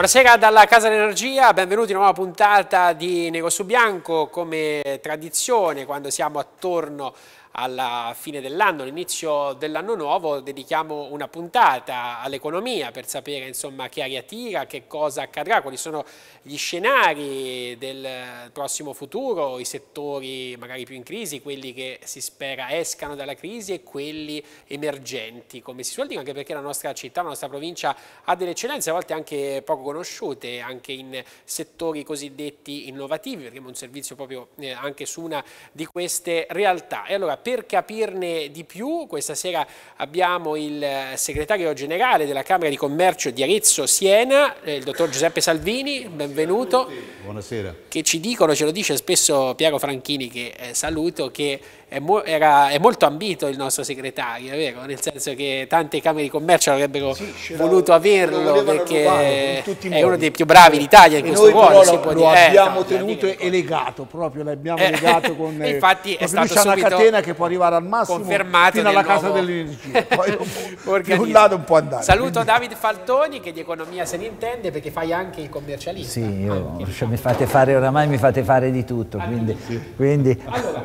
Buonasera dalla Casa dell'Energia, benvenuti a una nuova puntata di Negozio Bianco, come tradizione quando siamo attorno alla fine dell'anno, all'inizio dell'anno nuovo, dedichiamo una puntata all'economia per sapere insomma, che aria tira, che cosa accadrà, quali sono gli scenari del prossimo futuro, i settori magari più in crisi, quelli che si spera escano dalla crisi e quelli emergenti, come si suol dire, anche perché la nostra città, la nostra provincia ha delle eccellenze a volte anche poco conosciute, anche in settori cosiddetti innovativi, vedremo un servizio proprio eh, anche su una di queste realtà. E allora, per capirne di più, questa sera abbiamo il eh, segretario generale della Camera di Commercio di Arezzo Siena, eh, il dottor Giuseppe Salvini, benvenuto. Buonasera. Che ci dicono, ce lo dice spesso Piero Franchini che eh, saluto, che è, mo era, è, molto ambito il nostro segretario, vero? Nel senso che tante camere di commercio avrebbero sì, voluto averlo perché è uno dei più bravi d'Italia in e questo ruolo. Lo, lo, lo eh, abbiamo tenuto e legato, proprio l'abbiamo eh, eh legato con... Eh, infatti è stato c'è una catena che può arrivare al massimo fino alla casa dell'energia. Poi un, lato un po' andare. Saluto David Faltoni che di economia se ne intende perché fai anche il commercialista. Sì, io, anche, cioè, mi fate fare oramai mi fate fare di tutto, ah, quindi, quindi... Allora,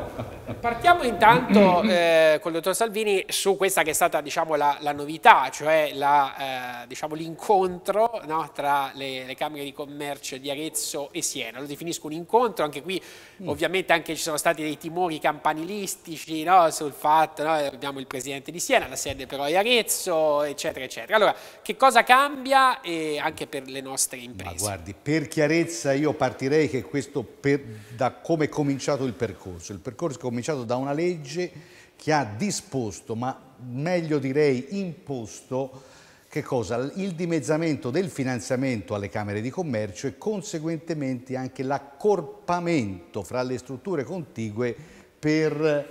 Partiamo intanto eh, con il dottor Salvini su questa che è stata diciamo, la, la, novità, cioè l'incontro eh, diciamo, no, tra le, le, Camere di Commercio di Arezzo e Siena. Lo definisco un incontro, anche qui mm. ovviamente anche ci sono stati dei timori campanilistici no, sul fatto, no, abbiamo il presidente di Siena, la sede però è Arezzo, eccetera, eccetera. Allora, che cosa cambia eh, anche per le nostre imprese? Ma guardi, per chiarezza io partirei che questo per, da come è cominciato il percorso. Il percorso è cominciato minacciato da una legge che ha disposto, ma meglio direi imposto, il dimezzamento del finanziamento alle Camere di Commercio e conseguentemente anche l'accorpamento fra le strutture contigue per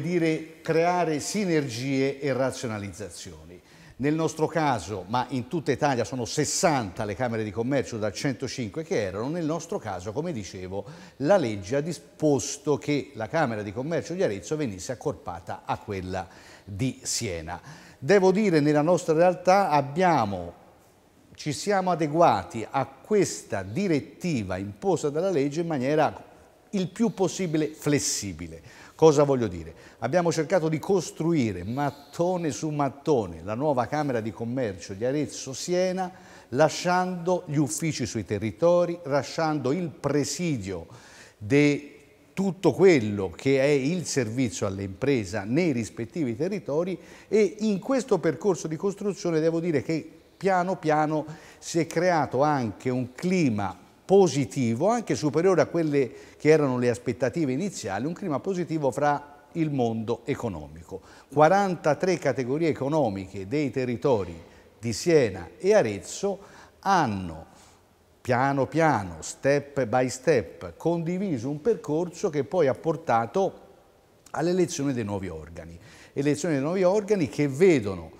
dire, creare sinergie e razionalizzazione. Nel nostro caso, ma in tutta Italia sono 60 le Camere di Commercio da 105 che erano, nel nostro caso, come dicevo, la legge ha disposto che la Camera di Commercio di Arezzo venisse accorpata a quella di Siena. Devo dire, nella nostra realtà abbiamo ci siamo adeguati a questa direttiva imposta dalla legge in maniera il più possibile flessibile. Cosa voglio dire? Abbiamo cercato di costruire mattone su mattone la nuova Camera di Commercio di Arezzo-Siena lasciando gli uffici sui territori, lasciando il presidio di tutto quello che è il servizio all'impresa nei rispettivi territori e in questo percorso di costruzione devo dire che piano piano si è creato anche un clima positivo, anche superiore a quelle che erano le aspettative iniziali, un clima positivo fra il mondo economico. 43 categorie economiche dei territori di Siena e Arezzo hanno piano piano, step by step, condiviso un percorso che poi ha portato all'elezione dei nuovi organi. Elezione dei nuovi organi che vedono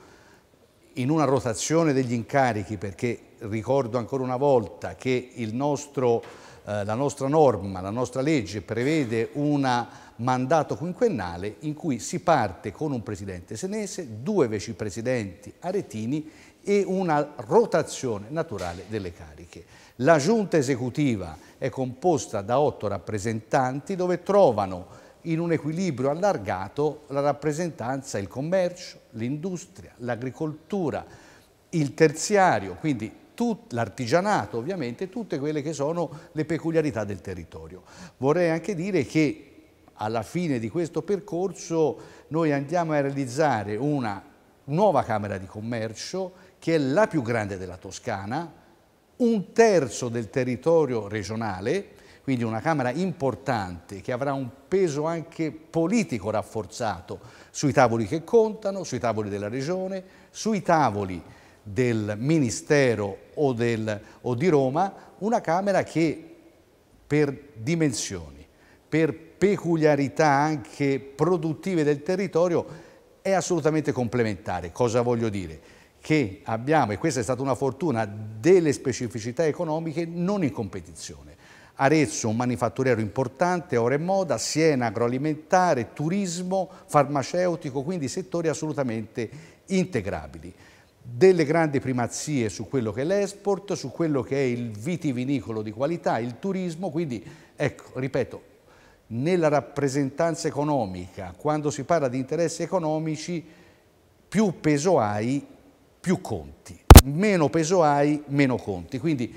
in una rotazione degli incarichi, perché ricordo ancora una volta che nostro, eh, la nostra norma, la nostra legge prevede un mandato quinquennale in cui si parte con un presidente senese, due vicepresidenti aretini e una rotazione naturale delle cariche. La giunta esecutiva è composta da otto rappresentanti dove trovano in un equilibrio allargato la rappresentanza, il commercio, l'industria, l'agricoltura, il terziario, quindi l'artigianato ovviamente, tutte quelle che sono le peculiarità del territorio. Vorrei anche dire che alla fine di questo percorso noi andiamo a realizzare una nuova Camera di Commercio che è la più grande della Toscana, un terzo del territorio regionale, quindi una Camera importante che avrà un peso anche politico rafforzato sui tavoli che contano, sui tavoli della Regione, sui tavoli del Ministero o, del, o di Roma, una Camera che per dimensioni, per peculiarità anche produttive del territorio è assolutamente complementare. Cosa voglio dire? Che abbiamo, e questa è stata una fortuna, delle specificità economiche non in competizione. Arezzo un manifatturiero importante, ora e moda, Siena agroalimentare, turismo, farmaceutico, quindi settori assolutamente integrabili delle grandi primazie su quello che è l'esport, su quello che è il vitivinicolo di qualità, il turismo, quindi ecco, ripeto, nella rappresentanza economica, quando si parla di interessi economici, più peso hai, più conti, meno peso hai, meno conti. Quindi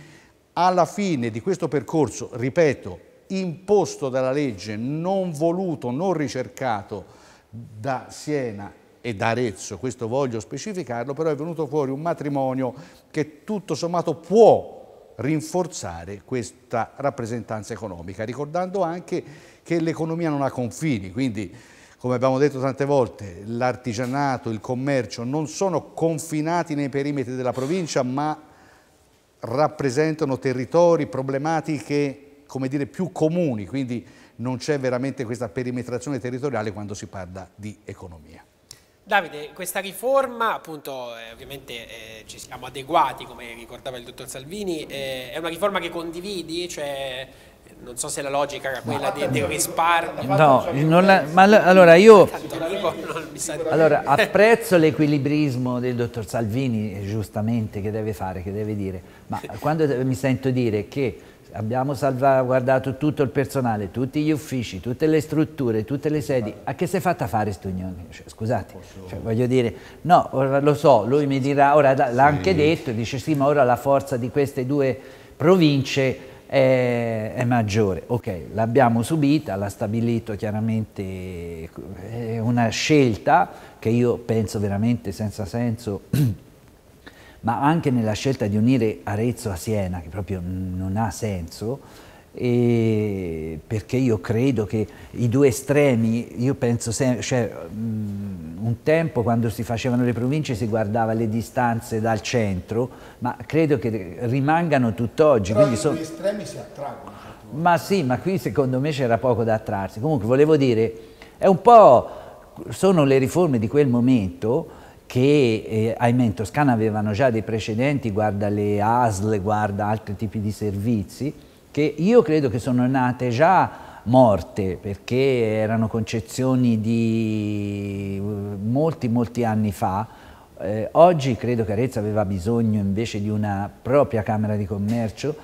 alla fine di questo percorso, ripeto, imposto dalla legge, non voluto, non ricercato da Siena e d'Arezzo, questo voglio specificarlo, però è venuto fuori un matrimonio che tutto sommato può rinforzare questa rappresentanza economica, ricordando anche che l'economia non ha confini, quindi come abbiamo detto tante volte, l'artigianato, il commercio non sono confinati nei perimetri della provincia, ma rappresentano territori, problematiche, come dire, più comuni, quindi non c'è veramente questa perimetrazione territoriale quando si parla di economia. Davide, questa riforma, appunto, eh, ovviamente eh, ci siamo adeguati, come ricordava il dottor Salvini, eh, è una riforma che condividi, cioè non so se la logica era quella di, del risparmio. No, cioè, la, eh, ma allora io allora, apprezzo l'equilibrismo del dottor Salvini, eh, giustamente, che deve fare, che deve dire, ma quando mi sento dire che abbiamo salvaguardato tutto il personale, tutti gli uffici, tutte le strutture, tutte le sedi. A che si è fatta fare Stugnoni? Cioè, scusate, cioè, voglio dire, no, lo so, lui mi dirà, ora l'ha anche detto, dice sì, ma ora la forza di queste due province è, è maggiore. Ok, l'abbiamo subita, l'ha stabilito chiaramente una scelta che io penso veramente senza senso ma anche nella scelta di unire Arezzo a Siena, che proprio non ha senso, perché io credo che i due estremi, io penso sempre, cioè, mm, un tempo quando si facevano le province si guardava le distanze dal centro, ma credo che rimangano tutt'oggi. Però i so estremi si attraggono. Cioè, ma sì, ma qui secondo me c'era poco da attrarsi. Comunque volevo dire, è un po', sono le riforme di quel momento, che eh, ahimè in Toscana avevano già dei precedenti, guarda le ASL, guarda altri tipi di servizi, che io credo che sono nate già morte perché erano concezioni di eh, molti molti anni fa. Eh, oggi credo che Arezzo aveva bisogno invece di una propria Camera di Commercio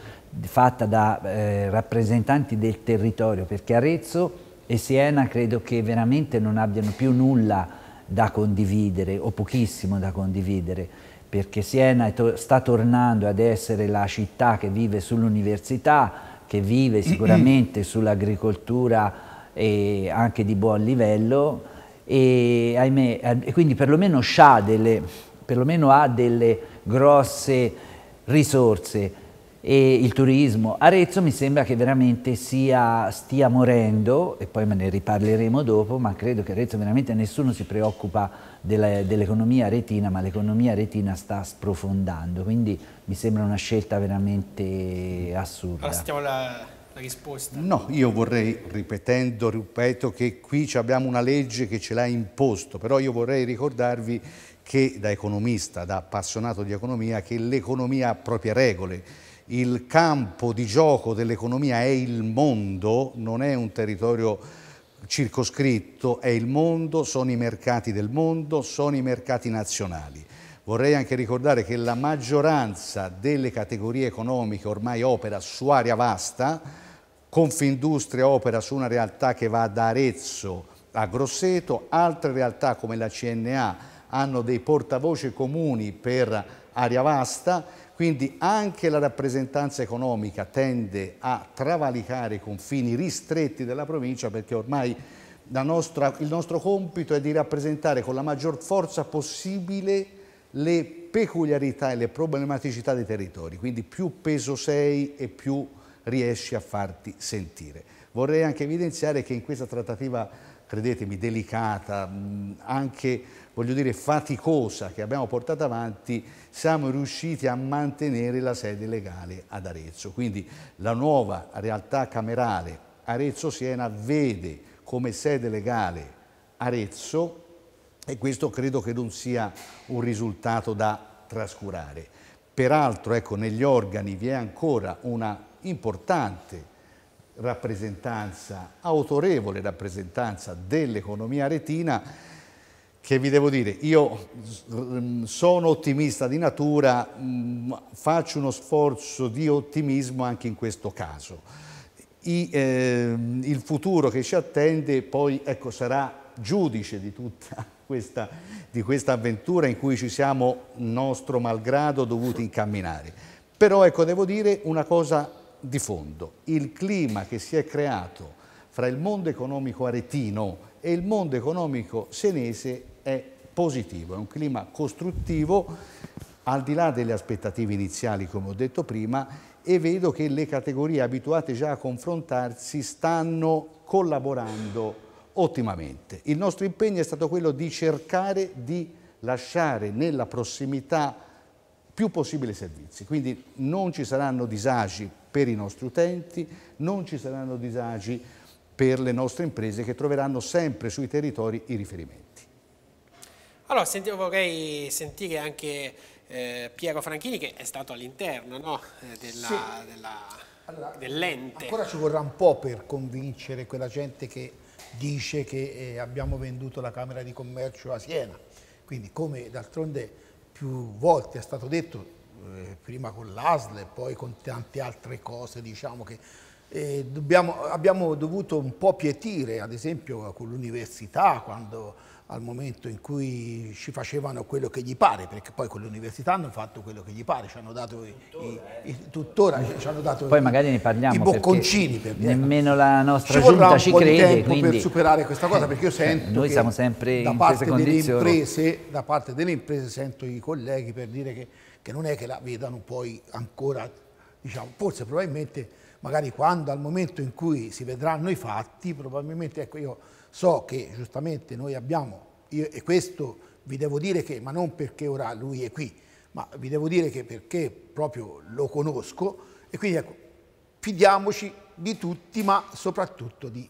fatta da eh, rappresentanti del territorio perché Arezzo e Siena credo che veramente non abbiano più nulla da condividere o pochissimo da condividere perché Siena to sta tornando ad essere la città che vive sull'università, che vive sicuramente sull'agricoltura e anche di buon livello e, ahimè, e quindi perlomeno, delle, perlomeno ha delle grosse risorse e il turismo. Arezzo mi sembra che veramente sia, stia morendo, e poi me ne riparleremo dopo, ma credo che Arezzo veramente nessuno si preoccupa dell'economia dell aretina, ma l'economia retina sta sprofondando, quindi mi sembra una scelta veramente assurda. Allora la, la risposta. No, io vorrei, ripetendo, ripeto che qui abbiamo una legge che ce l'ha imposto, però io vorrei ricordarvi che da economista, da appassionato di economia, che l'economia ha proprie regole, il campo di gioco dell'economia è il mondo, non è un territorio circoscritto, è il mondo, sono i mercati del mondo, sono i mercati nazionali. Vorrei anche ricordare che la maggioranza delle categorie economiche ormai opera su area vasta, Confindustria opera su una realtà che va da Arezzo a Grosseto, altre realtà come la CNA hanno dei portavoce comuni per area vasta quindi anche la rappresentanza economica tende a travalicare i confini ristretti della provincia perché ormai nostra, il nostro compito è di rappresentare con la maggior forza possibile le peculiarità e le problematicità dei territori, quindi più peso sei e più riesci a farti sentire. Vorrei anche evidenziare che in questa trattativa, credetemi, delicata, anche voglio dire, faticosa che abbiamo portato avanti, siamo riusciti a mantenere la sede legale ad Arezzo. Quindi la nuova realtà camerale Arezzo-Siena vede come sede legale Arezzo e questo credo che non sia un risultato da trascurare. Peraltro ecco, negli organi vi è ancora una importante rappresentanza, autorevole rappresentanza dell'economia retina che vi devo dire, io mm, sono ottimista di natura, mm, faccio uno sforzo di ottimismo anche in questo caso. I, eh, il futuro che ci attende poi ecco, sarà giudice di tutta questa, di questa, avventura in cui ci siamo, nostro malgrado, dovuti incamminare. Però ecco, devo dire una cosa di fondo, il clima che si è creato fra il mondo economico aretino e il mondo economico senese è positivo, è un clima costruttivo al di là delle aspettative iniziali come ho detto prima e vedo che le categorie abituate già a confrontarsi stanno collaborando ottimamente. Il nostro impegno è stato quello di cercare di lasciare nella prossimità più possibile servizi, quindi non ci saranno disagi per i nostri utenti, non ci saranno disagi per le nostre imprese che troveranno sempre sui territori i riferimenti. Allora, senti, vorrei sentire anche eh, Piero Franchini che è stato all'interno no? Eh, sì. allora, dell'ente. Ancora ci vorrà un po' per convincere quella gente che dice che eh, abbiamo venduto la Camera di Commercio a Siena. Quindi come d'altronde più volte è stato detto, eh, prima con l'ASL e poi con tante altre cose, diciamo che eh, dobbiamo, abbiamo dovuto un po' pietire, ad esempio con l'università, quando al momento in cui ci facevano quello che gli pare, perché poi con l'università hanno fatto quello che gli pare, ci hanno dato i, i, i tuttora ci hanno dato poi i, magari ne parliamo i bocconcini per dire. nemmeno la nostra ci giunta ci crede quindi... per superare questa cosa eh, perché io cioè, sento noi siamo sempre da parte delle imprese da parte delle imprese sento i colleghi per dire che, che non è che la vedano poi ancora diciamo forse probabilmente magari quando al momento in cui si vedranno i fatti probabilmente ecco io So che giustamente noi abbiamo, io, e questo vi devo dire che, ma non perché ora lui è qui, ma vi devo dire che perché proprio lo conosco e quindi ecco, fidiamoci di tutti, ma soprattutto di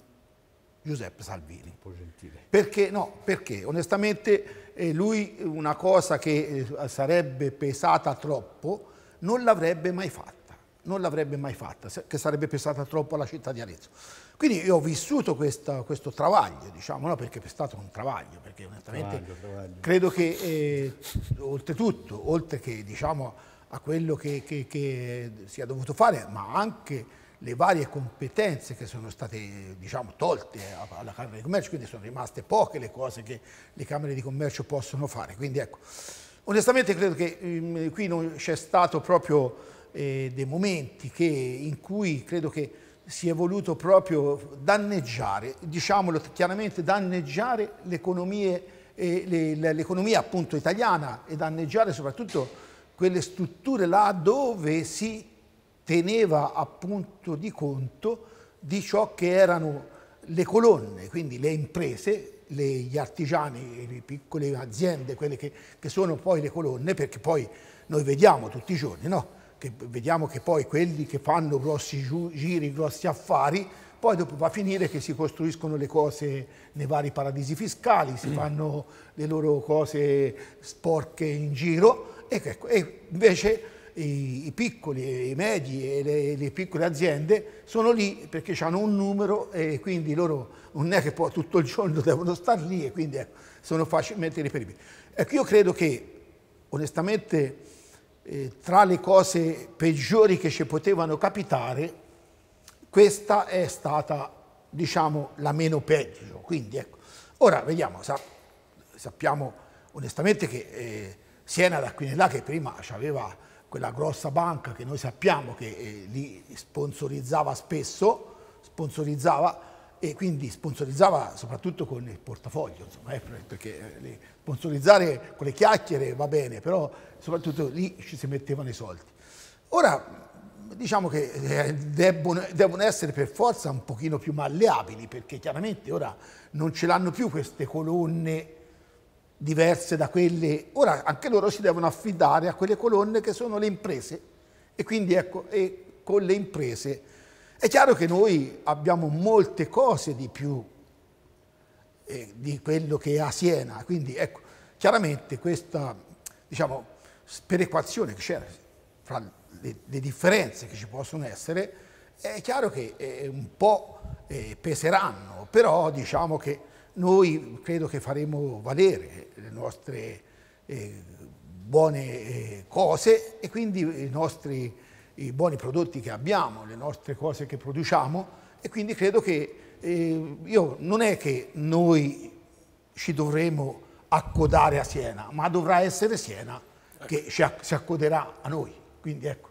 Giuseppe Salvini. Un po' gentile. Perché no? Perché onestamente eh, lui una cosa che eh, sarebbe pesata troppo non l'avrebbe mai fatta, non l'avrebbe mai fatta, che sarebbe pesata troppo alla città di Arezzo. Quindi io ho vissuto questa, questo travaglio, diciamo, no, perché è stato un travaglio, perché onestamente travaglio, travaglio. credo che eh, oltretutto, oltre che diciamo, a quello che, che, che, si è dovuto fare, ma anche le varie competenze che sono state diciamo, tolte alla Camera di Commercio, quindi sono rimaste poche le cose che le Camere di Commercio possono fare. Quindi ecco, onestamente credo che ehm, qui non c'è stato proprio eh, dei momenti che, in cui credo che si è voluto proprio danneggiare, diciamolo chiaramente, danneggiare eh, l'economia appunto italiana e danneggiare soprattutto quelle strutture là dove si teneva appunto di conto di ciò che erano le colonne, quindi le imprese, le, gli artigiani, le piccole aziende, quelle che, che sono poi le colonne, perché poi noi vediamo tutti i giorni, no? che vediamo che poi quelli che fanno grossi giri, grossi affari, poi dopo va a finire che si costruiscono le cose nei vari paradisi fiscali, si mm. fanno le loro cose sporche in giro e, e invece i, i, piccoli, i medi e le, le, piccole aziende sono lì perché hanno un numero e quindi loro non è che poi tutto il giorno devono stare lì e quindi ecco, sono facilmente reperibili. Ecco, io credo che onestamente eh, tra le cose peggiori che ci potevano capitare, questa è stata, diciamo, la meno peggio. Quindi, ecco. Ora, vediamo, sa, sappiamo onestamente che eh, Siena da qui e là, che prima aveva quella grossa banca che noi sappiamo che eh, li sponsorizzava spesso, sponsorizzava e quindi sponsorizzava soprattutto con il portafoglio, insomma, eh, perché eh, sponsorizzare con le chiacchiere va bene, però soprattutto lì ci si mettevano i soldi. Ora diciamo che eh, debbono, debbono, essere per forza un pochino più malleabili perché chiaramente ora non ce l'hanno più queste colonne diverse da quelle, ora anche loro si devono affidare a quelle colonne che sono le imprese e quindi ecco, e con le imprese è chiaro che noi abbiamo molte cose di più eh, di quello che è a Siena, quindi ecco, chiaramente questa, diciamo, sperequazione che c'era fra le, le, differenze che ci possono essere, è chiaro che eh, un po' eh, peseranno, però diciamo che noi credo che faremo valere le nostre eh, buone eh, cose e quindi i nostri i buoni prodotti che abbiamo, le nostre cose che produciamo e quindi credo che eh, io, non è che noi ci dovremo accodare a Siena, ma dovrà essere Siena che ecco. si accoderà a noi. Quindi ecco.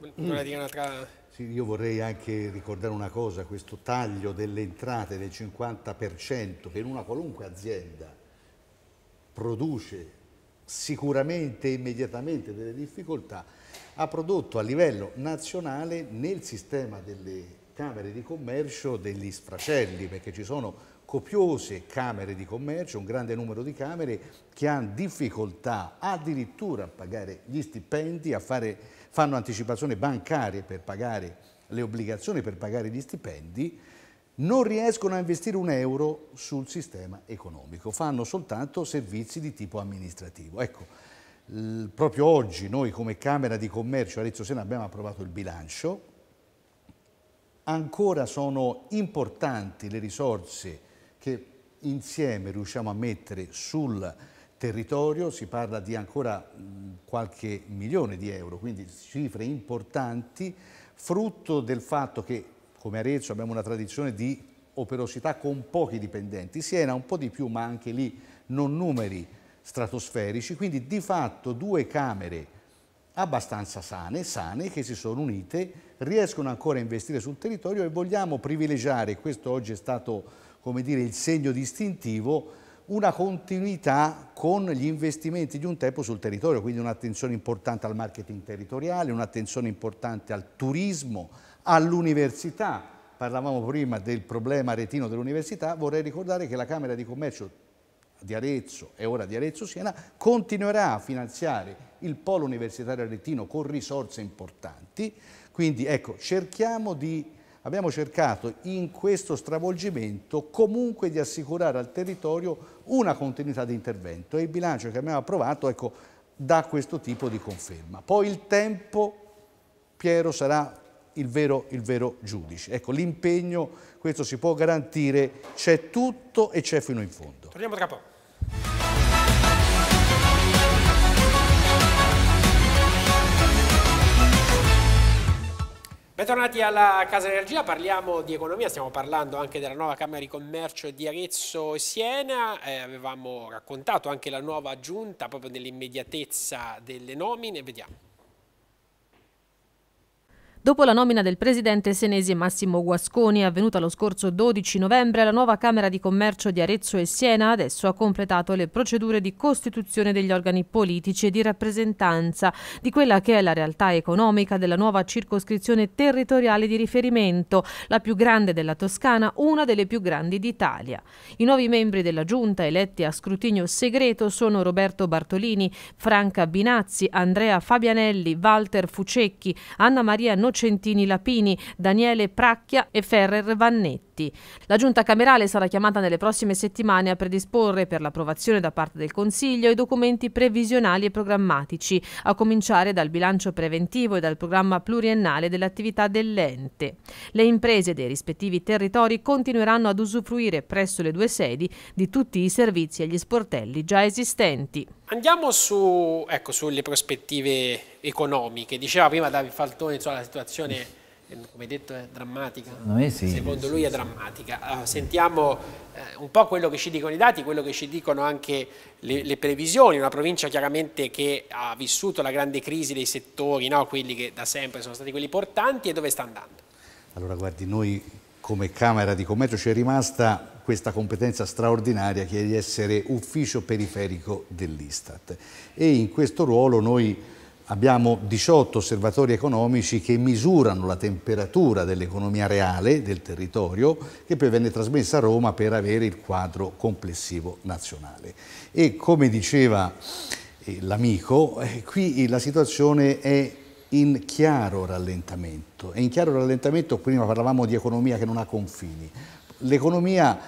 Sì, io vorrei anche ricordare una cosa, questo taglio delle entrate del 50% che in una qualunque azienda produce sicuramente e immediatamente delle difficoltà, ha prodotto a livello nazionale nel sistema delle Camere di Commercio degli sfracelli, perché ci sono copiose camere di commercio, un grande numero di camere che hanno difficoltà addirittura a pagare gli stipendi, a fare, fanno anticipazioni bancarie per pagare le obbligazioni, per pagare gli stipendi, non riescono a investire un euro sul sistema economico, fanno soltanto servizi di tipo amministrativo. Ecco, proprio oggi noi come Camera di Commercio Arezzo Sena abbiamo approvato il bilancio, ancora sono importanti le risorse che insieme riusciamo a mettere sul territorio, si parla di ancora qualche milione di euro, quindi cifre importanti, frutto del fatto che come Arezzo abbiamo una tradizione di operosità con pochi dipendenti, Siena un po' di più ma anche lì non numeri stratosferici, quindi di fatto due camere abbastanza sane, sane, che si sono unite, riescono ancora a investire sul territorio e vogliamo privilegiare, questo oggi è stato come dire, il segno distintivo, una continuità con gli investimenti di un tempo sul territorio, quindi un'attenzione importante al marketing territoriale, un'attenzione importante al turismo, all'università. Parlavamo prima del problema retino dell'università, vorrei ricordare che la Camera di Commercio di Arezzo e ora di Arezzo Siena continuerà a finanziare il polo universitario retino con risorse importanti, quindi ecco, cerchiamo di abbiamo cercato in questo stravolgimento comunque di assicurare al territorio una continuità di intervento e il bilancio che abbiamo approvato ecco, dà questo tipo di conferma. Poi il tempo, Piero, sarà il vero, il vero giudice. Ecco, l'impegno, questo si può garantire, c'è tutto e c'è fino in fondo. Torniamo tra poco. Bentornati alla Casa Energia, parliamo di economia, stiamo parlando anche della nuova Camera di Commercio di Arezzo e Siena, eh, avevamo raccontato anche la nuova giunta proprio nell'immediatezza delle nomine, vediamo. Dopo la nomina del presidente senese Massimo Guasconi, avvenuta lo scorso 12 novembre, la nuova Camera di Commercio di Arezzo e Siena adesso ha completato le procedure di costituzione degli organi politici e di rappresentanza di quella che è la realtà economica della nuova circoscrizione territoriale di riferimento, la più grande della Toscana, una delle più grandi d'Italia. I nuovi membri della Giunta eletti a scrutinio segreto sono Roberto Bartolini, Franca Binazzi, Andrea Fabianelli, Walter Fucecchi, Anna Maria Nocciolo, Centini Lapini, Daniele Pracchia e Ferrer Vannetti diritti. La giunta camerale sarà chiamata nelle prossime settimane a predisporre per l'approvazione da parte del Consiglio i documenti previsionali e programmatici, a cominciare dal bilancio preventivo e dal programma pluriennale dell'attività dell'ente. Le imprese dei rispettivi territori continueranno ad usufruire presso le due sedi di tutti i servizi e gli sportelli già esistenti. Andiamo su, ecco, sulle prospettive economiche. Diceva prima Davide Faltone insomma, la situazione come detto è drammatica. Sì, Secondo sì, lui sì, è drammatica. Allora, ah, sentiamo eh, un po' quello che ci dicono i dati, quello che ci dicono anche le, le, previsioni, una provincia chiaramente che ha vissuto la grande crisi dei settori, no? quelli che da sempre sono stati quelli portanti e dove sta andando. Allora guardi, noi come Camera di Commercio ci è rimasta questa competenza straordinaria che è di essere ufficio periferico dell'Istat e in questo ruolo noi abbiamo 18 osservatori economici che misurano la temperatura dell'economia reale del territorio che poi venne trasmessa a Roma per avere il quadro complessivo nazionale. E come diceva eh, l'amico, eh, qui la situazione è in chiaro rallentamento. E in chiaro rallentamento prima parlavamo di economia che non ha confini. L'economia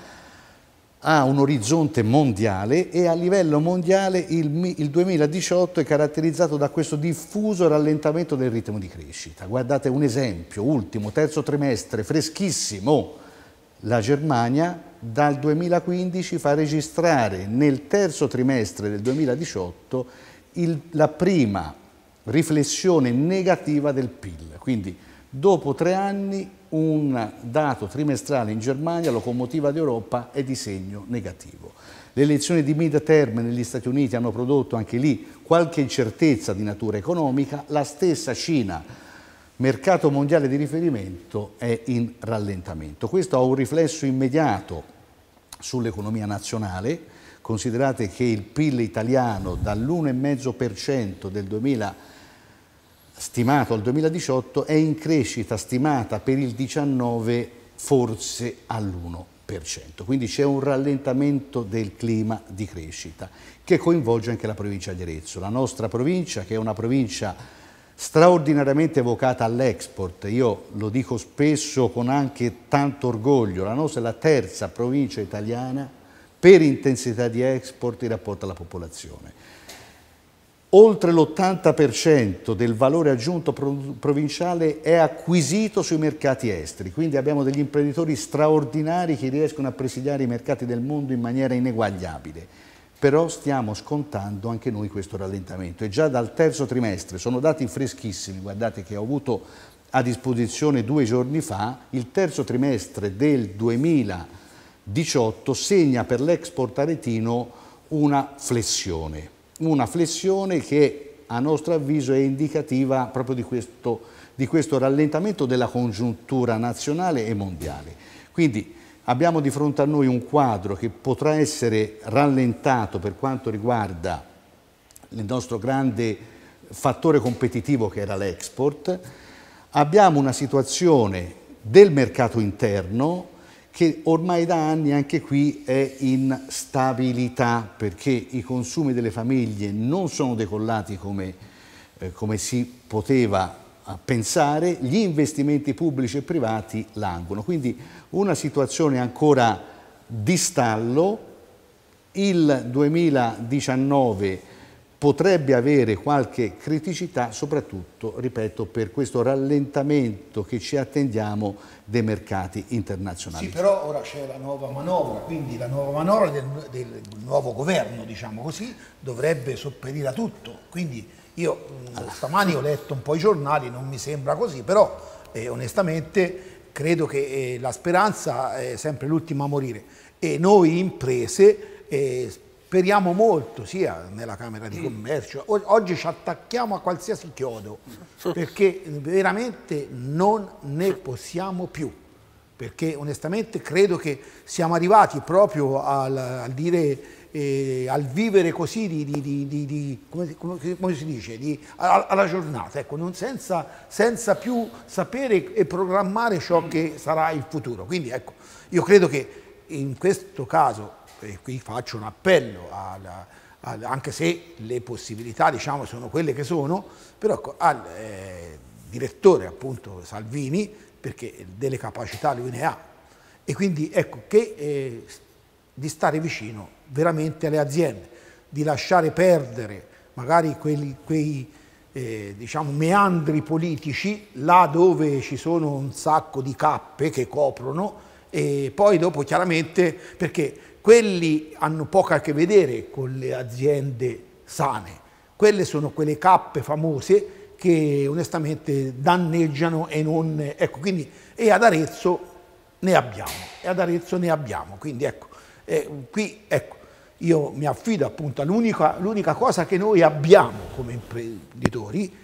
ha un orizzonte mondiale e a livello mondiale il, il, 2018 è caratterizzato da questo diffuso rallentamento del ritmo di crescita. Guardate un esempio, ultimo, terzo trimestre, freschissimo, la Germania dal 2015 fa registrare nel terzo trimestre del 2018 il, la prima riflessione negativa del PIL, quindi Dopo tre anni un dato trimestrale in Germania, locomotiva d'Europa, è di segno negativo. Le elezioni di mid-term negli Stati Uniti hanno prodotto anche lì qualche incertezza di natura economica, la stessa Cina, mercato mondiale di riferimento, è in rallentamento. Questo ha un riflesso immediato sull'economia nazionale, considerate che il PIL italiano dall'1,5% del 2020 stimato al 2018 è in crescita stimata per il 19 forse all'1%. Quindi c'è un rallentamento del clima di crescita che coinvolge anche la provincia di Arezzo. La nostra provincia, che è una provincia straordinariamente vocata all'export, io lo dico spesso con anche tanto orgoglio, la nostra è la terza provincia italiana per intensità di export in rapporto alla popolazione oltre l'80% del valore aggiunto provinciale è acquisito sui mercati esteri, quindi abbiamo degli imprenditori straordinari che riescono a presidiare i mercati del mondo in maniera ineguagliabile. Però stiamo scontando anche noi questo rallentamento e già dal terzo trimestre, sono dati freschissimi, guardate che ho avuto a disposizione due giorni fa, il terzo trimestre del 2018 segna per l'export aretino una flessione una flessione che a nostro avviso è indicativa proprio di questo, di questo rallentamento della congiuntura nazionale e mondiale. Quindi abbiamo di fronte a noi un quadro che potrà essere rallentato per quanto riguarda il nostro grande fattore competitivo che era l'export, abbiamo una situazione del mercato interno che ormai da anni anche qui è in stabilità perché i consumi delle famiglie non sono decollati come, eh, come si poteva eh, pensare, gli investimenti pubblici e privati languono. Quindi una situazione ancora di stallo, il 2019 potrebbe avere qualche criticità, soprattutto, ripeto, per questo rallentamento che ci attendiamo dei mercati internazionali. Sì, però ora c'è la nuova manovra, quindi la nuova manovra del, del nuovo governo, diciamo così, dovrebbe sopperire a tutto. Quindi io allora. stamani ho letto un po' i giornali, non mi sembra così, però eh, onestamente credo che eh, la speranza è sempre l'ultima a morire e noi imprese eh, speriamo molto sia nella Camera di mm. Commercio, oggi ci attacchiamo a qualsiasi chiodo perché veramente non ne possiamo più perché onestamente credo che siamo arrivati proprio al, al, dire, eh, al vivere così di, di, di, di come, come, come, si dice alla, alla, giornata ecco, senza, senza, più sapere e programmare ciò mm. che sarà il futuro quindi ecco io credo che in questo caso e qui faccio un appello alla, al, anche se le possibilità diciamo, sono quelle che sono, però ecco, al eh, direttore appunto Salvini, perché delle capacità lui ne ha, e quindi ecco che eh, di stare vicino veramente alle aziende, di lasciare perdere magari quelli, quei eh, diciamo, meandri politici là dove ci sono un sacco di cappe che coprono e poi dopo chiaramente perché quelli hanno poco a che vedere con le aziende sane, quelle sono quelle cappe famose che onestamente danneggiano e non... Ecco, quindi, e ad Arezzo ne abbiamo, e ad Arezzo ne abbiamo, quindi ecco, eh, qui ecco, io mi affido appunto all'unica cosa che noi abbiamo come imprenditori,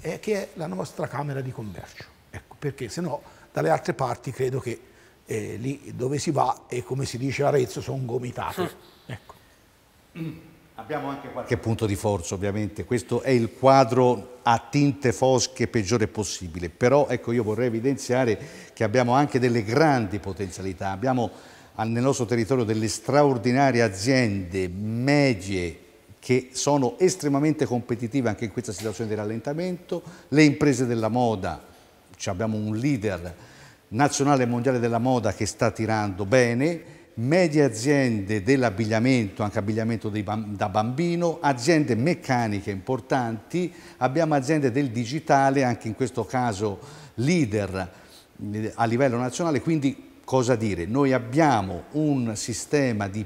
è che è la nostra Camera di Commercio, ecco, perché se no dalle altre parti credo che eh, lì dove si va e come si dice a Arezzo sono gomitate. Sì. Ecco. Abbiamo anche qualche punto di forza ovviamente, questo è il quadro a tinte fosche peggiore possibile, però ecco io vorrei evidenziare che abbiamo anche delle grandi potenzialità, abbiamo nel nostro territorio delle straordinarie aziende medie che sono estremamente competitive anche in questa situazione di rallentamento, le imprese della moda, cioè abbiamo un leader nazionale mondiale della moda che sta tirando bene, medie aziende dell'abbigliamento, anche abbigliamento da bambino, aziende meccaniche importanti, abbiamo aziende del digitale, anche in questo caso leader eh, a livello nazionale, quindi cosa dire? Noi abbiamo un sistema di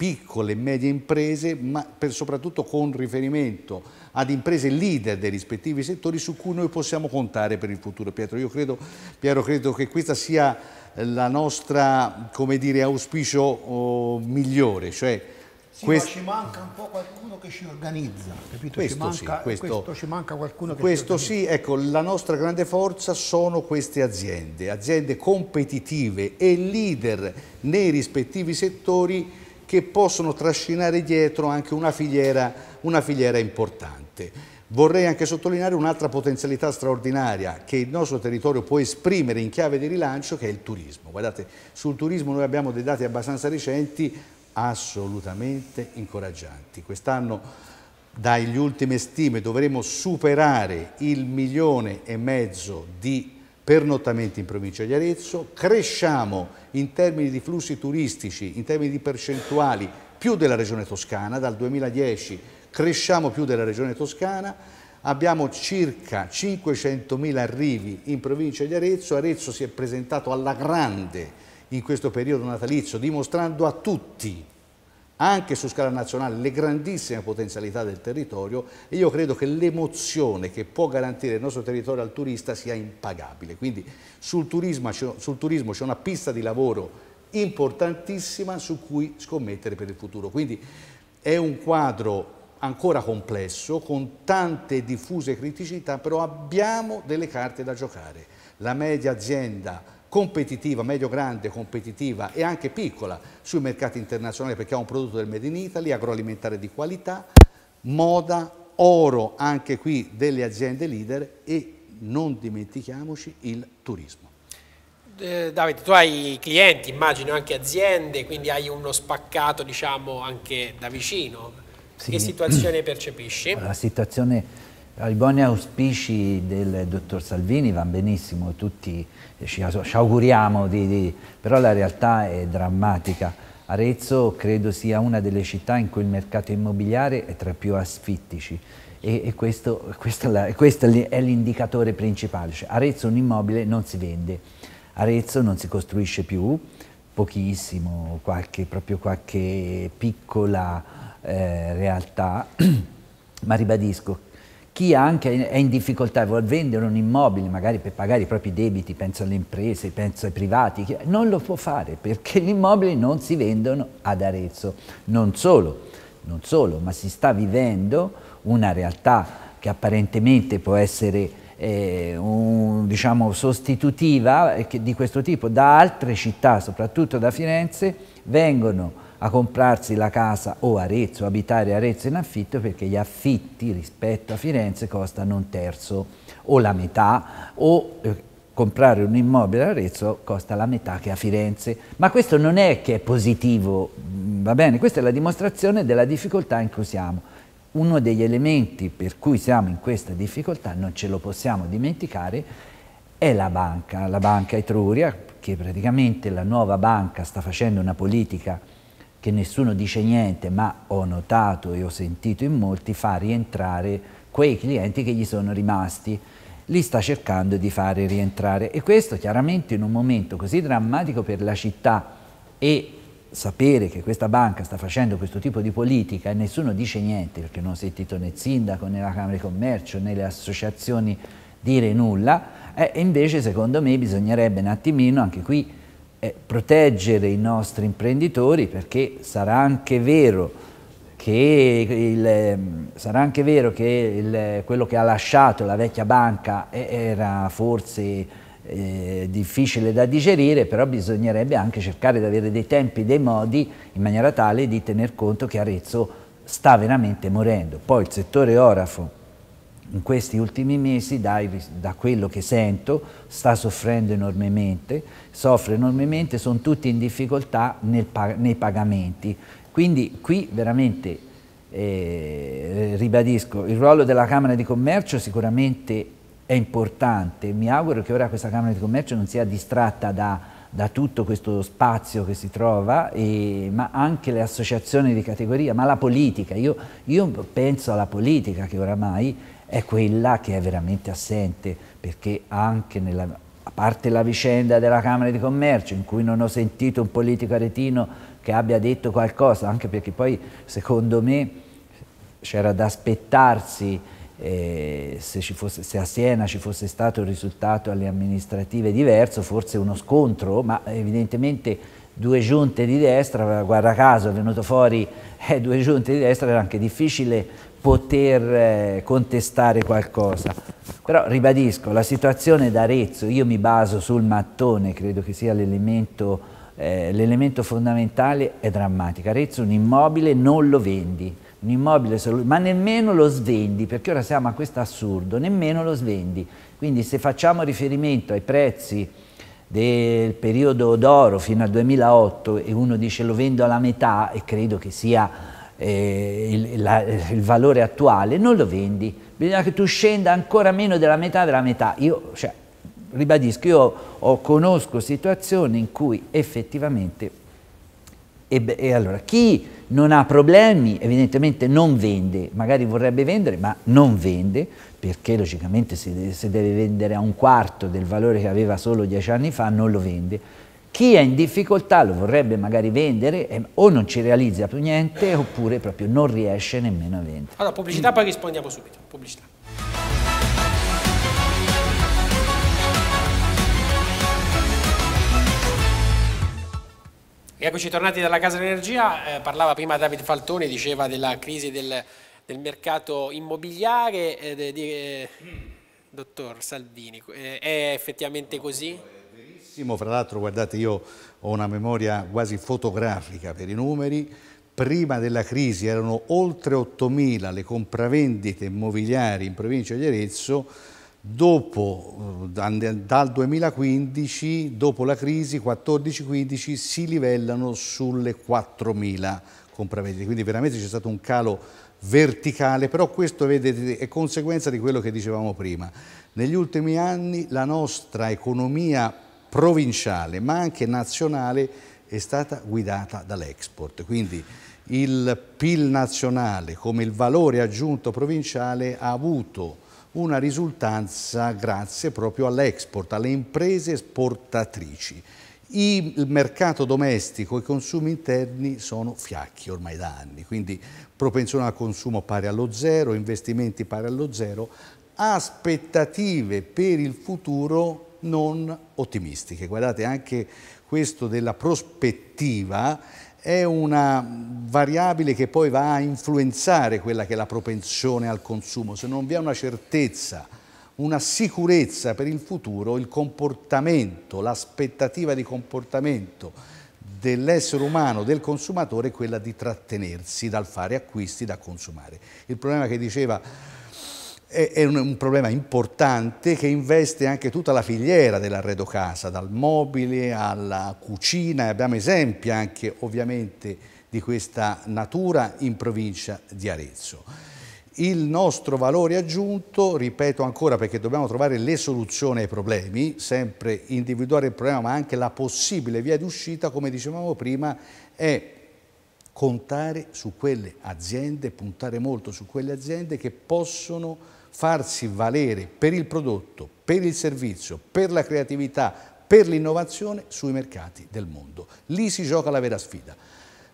piccole e medie imprese, ma soprattutto con riferimento ad imprese leader dei rispettivi settori su cui noi possiamo contare per il futuro. Pietro, io credo, Piero, credo che questa sia eh, la nostra, come dire, auspicio oh, migliore, cioè sì, quest... ma ci manca un po' qualcuno che ci organizza, capito? Questo, ci manca, sì, questo, questo ci manca qualcuno che Questo sì, ecco, la nostra grande forza sono queste aziende, aziende competitive e leader nei rispettivi settori che possono trascinare dietro anche una filiera, una filiera importante. Vorrei anche sottolineare un'altra potenzialità straordinaria che il nostro territorio può esprimere in chiave di rilancio che è il turismo. Guardate, sul turismo noi abbiamo dei dati abbastanza recenti assolutamente incoraggianti. Quest'anno dagli ultime stime dovremo superare il milione e mezzo di pernottamenti in provincia di Arezzo, cresciamo in termini di flussi turistici, in termini di percentuali, più della regione toscana, dal 2010 cresciamo più della regione toscana, abbiamo circa 500.000 arrivi in provincia di Arezzo, Arezzo si è presentato alla grande in questo periodo natalizio, dimostrando a tutti anche su scala nazionale le grandissime potenzialità del territorio e io credo che l'emozione che può garantire il nostro territorio al turista sia impagabile. Quindi sul turismo c'è una pista di lavoro importantissima su cui scommettere per il futuro. Quindi è un quadro ancora complesso, con tante diffuse criticità, però abbiamo delle carte da giocare. La media azienda competitiva, medio-grande, competitiva e anche piccola sui mercati internazionali perché ha un prodotto del Made in Italy, agroalimentare di qualità, moda, oro anche qui delle aziende leader e non dimentichiamoci il turismo. Eh, Davide, tu hai clienti, immagino anche aziende, quindi hai uno spaccato diciamo anche da vicino. Sì. Che situazione percepisci? La situazione i buoni auspici del dottor Salvini vanno benissimo, tutti eh, ci, auguriamo, di, di, però la realtà è drammatica. Arezzo credo sia una delle città in cui il mercato immobiliare è tra i più asfittici e, e questo, la, questo è l'indicatore principale. Cioè, Arezzo un immobile non si vende, Arezzo non si costruisce più, pochissimo, qualche, proprio qualche piccola eh, realtà, ma ribadisco chi anche è in difficoltà e vuole vendere un immobile magari per pagare i propri debiti, penso alle imprese, penso ai privati, non lo può fare perché gli immobili non si vendono ad Arezzo. Non solo, non solo ma si sta vivendo una realtà che apparentemente può essere eh, un, diciamo, sostitutiva di questo tipo da altre città, soprattutto da Firenze, vengono a comprarsi la casa o Arezzo, abitare Arezzo in affitto perché gli affitti rispetto a Firenze costano un terzo o la metà o eh, comprare un immobile a Arezzo costa la metà che a Firenze. Ma questo non è che è positivo, mm, va bene? Questa è la dimostrazione della difficoltà in cui siamo. Uno degli elementi per cui siamo in questa difficoltà, non ce lo possiamo dimenticare, è la banca, la banca Etruria, che praticamente la nuova banca sta facendo una politica che nessuno dice niente, ma ho notato e ho sentito in molti, fa rientrare quei clienti che gli sono rimasti, li sta cercando di fare rientrare e questo chiaramente in un momento così drammatico per la città e sapere che questa banca sta facendo questo tipo di politica e nessuno dice niente perché non ho sentito né il sindaco né la Camera di Commercio né le associazioni dire nulla, eh, invece secondo me bisognerebbe un attimino anche qui eh, proteggere i nostri imprenditori perché sarà anche vero che, il, ehm, sarà anche vero che il, quello che ha lasciato la vecchia banca era forse eh, difficile da digerire, però bisognerebbe anche cercare di avere dei tempi, dei modi in maniera tale di tener conto che Arezzo sta veramente morendo. Poi il settore orafo in questi ultimi mesi, dai, da quello che sento, sta soffrendo enormemente, soffre enormemente, sono tutti in difficoltà nel, nei pagamenti. Quindi qui veramente, eh, ribadisco, il ruolo della Camera di Commercio sicuramente è importante, mi auguro che ora questa Camera di Commercio non sia distratta da, da tutto questo spazio che si trova, e, ma anche le associazioni di categoria, ma la politica, io, io penso alla politica che oramai è quella che è veramente assente, perché anche nella, a parte la vicenda della Camera di Commercio, in cui non ho sentito un politico aretino che abbia detto qualcosa, anche perché poi secondo me c'era da aspettarsi eh, se, fosse, se, a Siena ci fosse stato un risultato alle amministrative diverso, forse uno scontro, ma evidentemente due giunte di destra, guarda caso è venuto fuori eh, due giunte di destra, era anche difficile poter eh, contestare qualcosa. Però ribadisco, la situazione d'Arezzo, io mi baso sul mattone, credo che sia l'elemento eh, fondamentale, è drammatica. Arezzo un immobile non lo vendi, un immobile solo, ma nemmeno lo svendi, perché ora siamo a questo assurdo, nemmeno lo svendi. Quindi se facciamo riferimento ai prezzi del periodo d'oro fino al 2008 e uno dice lo vendo alla metà e credo che sia eh, il, la, il, valore attuale, non lo vendi. Bisogna che tu scenda ancora meno della metà della metà. Io, cioè, ribadisco, io ho, conosco situazioni in cui effettivamente... E, e allora, chi non ha problemi evidentemente non vende, magari vorrebbe vendere ma non vende, perché logicamente se, deve vendere a un quarto del valore che aveva solo dieci anni fa non lo vende, chi è in difficoltà lo vorrebbe magari vendere e eh, o non ci realizza più niente oppure proprio non riesce nemmeno a vendere. Allora, pubblicità, poi rispondiamo subito. Pubblicità. Eccoci tornati dalla Casa dell'Energia, eh, parlava prima David Faltoni, diceva della crisi del, del mercato immobiliare, eh, de, eh, dottor Salvini, eh, è effettivamente così? benissimo, fra l'altro guardate io ho una memoria quasi fotografica per i numeri, prima della crisi erano oltre 8.000 le compravendite immobiliari in provincia di Arezzo, dopo, eh, dal 2015, dopo la crisi 14-15, si livellano sulle 4.000 compravendite, quindi veramente c'è stato un calo verticale, però questo vedete, è conseguenza di quello che dicevamo prima. Negli ultimi anni la nostra economia provinciale ma anche nazionale è stata guidata dall'export. Quindi il PIL nazionale come il valore aggiunto provinciale ha avuto una risultanza grazie proprio all'export, alle imprese esportatrici. Il mercato domestico e i consumi interni sono fiacchi ormai da anni, quindi propensione al consumo pari allo zero, investimenti pari allo zero, aspettative per il futuro non ottimistiche. Guardate, anche questo della prospettiva è una variabile che poi va a influenzare quella che è la propensione al consumo. Se non vi è una certezza, una sicurezza per il futuro, il comportamento, l'aspettativa di comportamento dell'essere umano, del consumatore, è quella di trattenersi dal fare acquisti, da consumare. Il problema che diceva è, un, problema importante che investe anche tutta la filiera dell'arredo casa, dal mobile alla cucina, abbiamo esempi anche ovviamente di questa natura in provincia di Arezzo. Il nostro valore aggiunto, ripeto ancora perché dobbiamo trovare le soluzioni ai problemi, sempre individuare il problema ma anche la possibile via d'uscita, come dicevamo prima, è contare su quelle aziende, puntare molto su quelle aziende che possono farsi valere per il prodotto, per il servizio, per la creatività, per l'innovazione sui mercati del mondo. Lì si gioca la vera sfida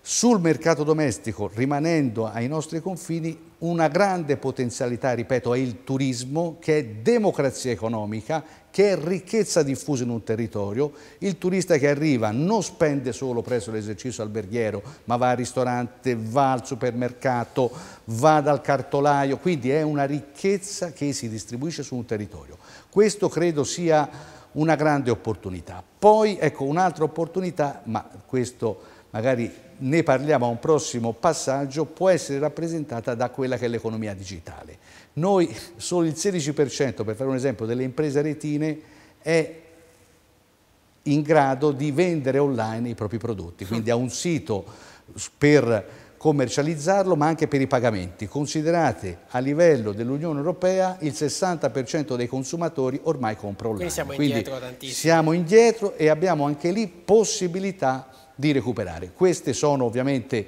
sul mercato domestico, rimanendo ai nostri confini, una grande potenzialità, ripeto, è il turismo, che è democrazia economica, che è ricchezza diffusa in un territorio. Il turista che arriva non spende solo presso l'esercizio alberghiero, ma va al ristorante, va al supermercato, va dal cartolaio, quindi è una ricchezza che si distribuisce su un territorio. Questo credo sia una grande opportunità. Poi, ecco, un'altra opportunità, ma questo magari ne parliamo a un prossimo passaggio, può essere rappresentata da quella che è l'economia digitale. Noi solo il 16%, per fare un esempio, delle imprese retine è in grado di vendere online i propri prodotti, quindi ha un sito per commercializzarlo ma anche per i pagamenti. Considerate a livello dell'Unione Europea il 60% dei consumatori ormai compra online. Quindi siamo indietro Quindi tantissimo. Siamo indietro e abbiamo anche lì possibilità di recuperare. Queste sono ovviamente,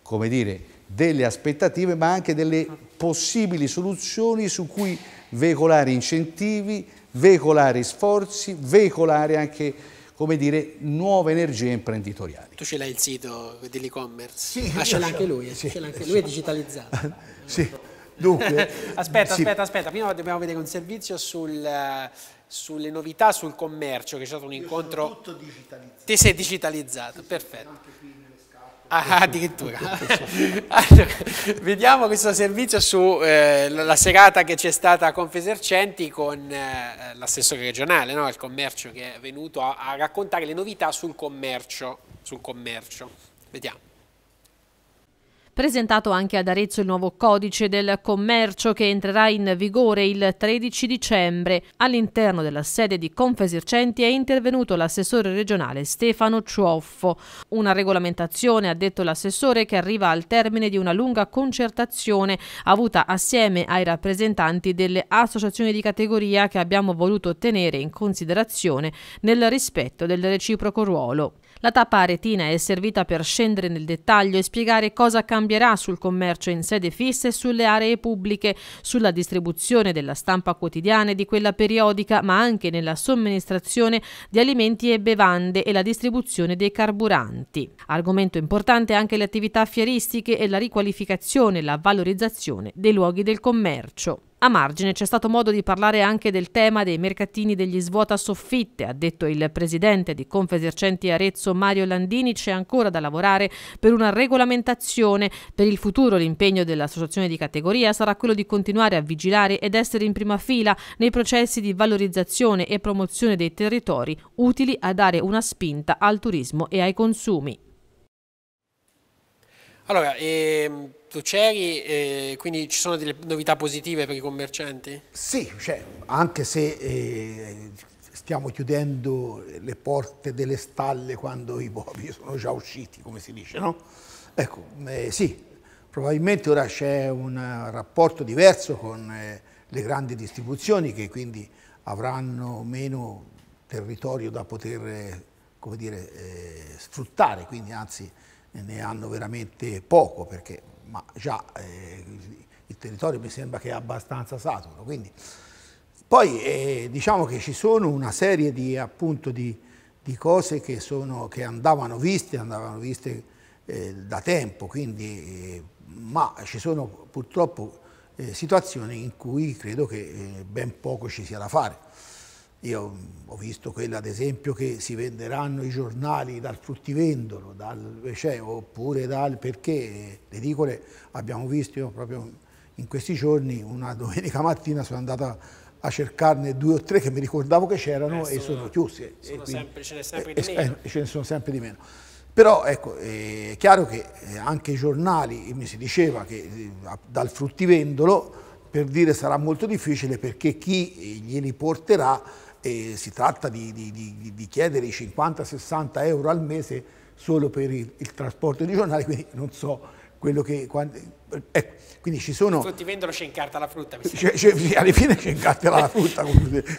come dire, delle aspettative ma anche delle possibili soluzioni su cui veicolare incentivi, veicolare sforzi, veicolare anche come dire, nuove energie imprenditoriali. Tu ce l'hai il sito dell'e-commerce? Sì, ah, ce l'ha anche lui, sì, eh, ce l'ha anche lui è digitalizzato. Sì. Dunque, aspetta, sì. aspetta, aspetta, prima dobbiamo vedere un servizio sul, sulle novità sul commercio, che c'è stato un Io incontro... Sono tutto digitalizzato. Ti sei digitalizzato, sì, perfetto. Ah, ah, addirittura. allora, vediamo questo servizio sulla eh, serata che c'è stata a Confesercenti con eh, l'assessore regionale, no? il commercio che è venuto a, a raccontare le novità sul commercio. Sul commercio. Vediamo. Presentato anche ad Arezzo il nuovo codice del commercio che entrerà in vigore il 13 dicembre. All'interno della sede di Confesercenti è intervenuto l'assessore regionale Stefano Cioffo. Una regolamentazione, ha detto l'assessore, che arriva al termine di una lunga concertazione avuta assieme ai rappresentanti delle associazioni di categoria che abbiamo voluto tenere in considerazione nel rispetto del reciproco ruolo. La tappa aretina è servita per scendere nel dettaglio e spiegare cosa cambierà sul commercio in sede fissa e sulle aree pubbliche, sulla distribuzione della stampa quotidiana e di quella periodica, ma anche nella somministrazione di alimenti e bevande e la distribuzione dei carburanti. Argomento importante anche le attività fieristiche e la riqualificazione e la valorizzazione dei luoghi del commercio. A margine c'è stato modo di parlare anche del tema dei mercatini degli svuota soffitte. Ha detto il presidente di Confesercenti Arezzo Mario Landini c'è ancora da lavorare per una regolamentazione. Per il futuro l'impegno dell'associazione di categoria sarà quello di continuare a vigilare ed essere in prima fila nei processi di valorizzazione e promozione dei territori utili a dare una spinta al turismo e ai consumi. Allora, ehm, tu c'eri, eh, quindi ci sono delle novità positive per i commercianti? Sì, cioè, anche se eh, stiamo chiudendo le porte delle stalle quando i bovi sono già usciti, come si dice, no? Ecco, eh, sì, probabilmente ora c'è un rapporto diverso con eh, le grandi distribuzioni che quindi avranno meno territorio da poter, eh, come dire, eh, sfruttare, quindi anzi ne hanno veramente poco, perché ma già eh, il territorio mi sembra che è abbastanza saturo. Quindi. Poi eh, diciamo che ci sono una serie di, appunto, di, di cose che, sono, che, andavano viste, andavano viste eh, da tempo, quindi, eh, ma ci sono purtroppo eh, situazioni in cui credo che eh, ben poco ci sia da fare. Io ho visto quella, ad esempio, che si venderanno i giornali dal fruttivendolo, dal, cioè, oppure dal perché le edicole abbiamo visto io proprio in questi giorni, una domenica mattina sono andata a cercarne due o tre che mi ricordavo che c'erano eh, e sono chiusi. Sono quindi, sempre, ce, ne e, e ce ne sono sempre di meno. Però ecco, è chiaro che eh, anche i giornali, mi si diceva che eh, dal fruttivendolo, per dire sarà molto difficile perché chi glieli porterà e si tratta di, di, di, di chiedere i 50-60 euro al mese solo per il, il trasporto di giornali, quindi non so quello che... Quando, ecco, eh, quindi ci sono... Tutti vendono c'è in carta la frutta. alla fine c'è in carta la eh. frutta,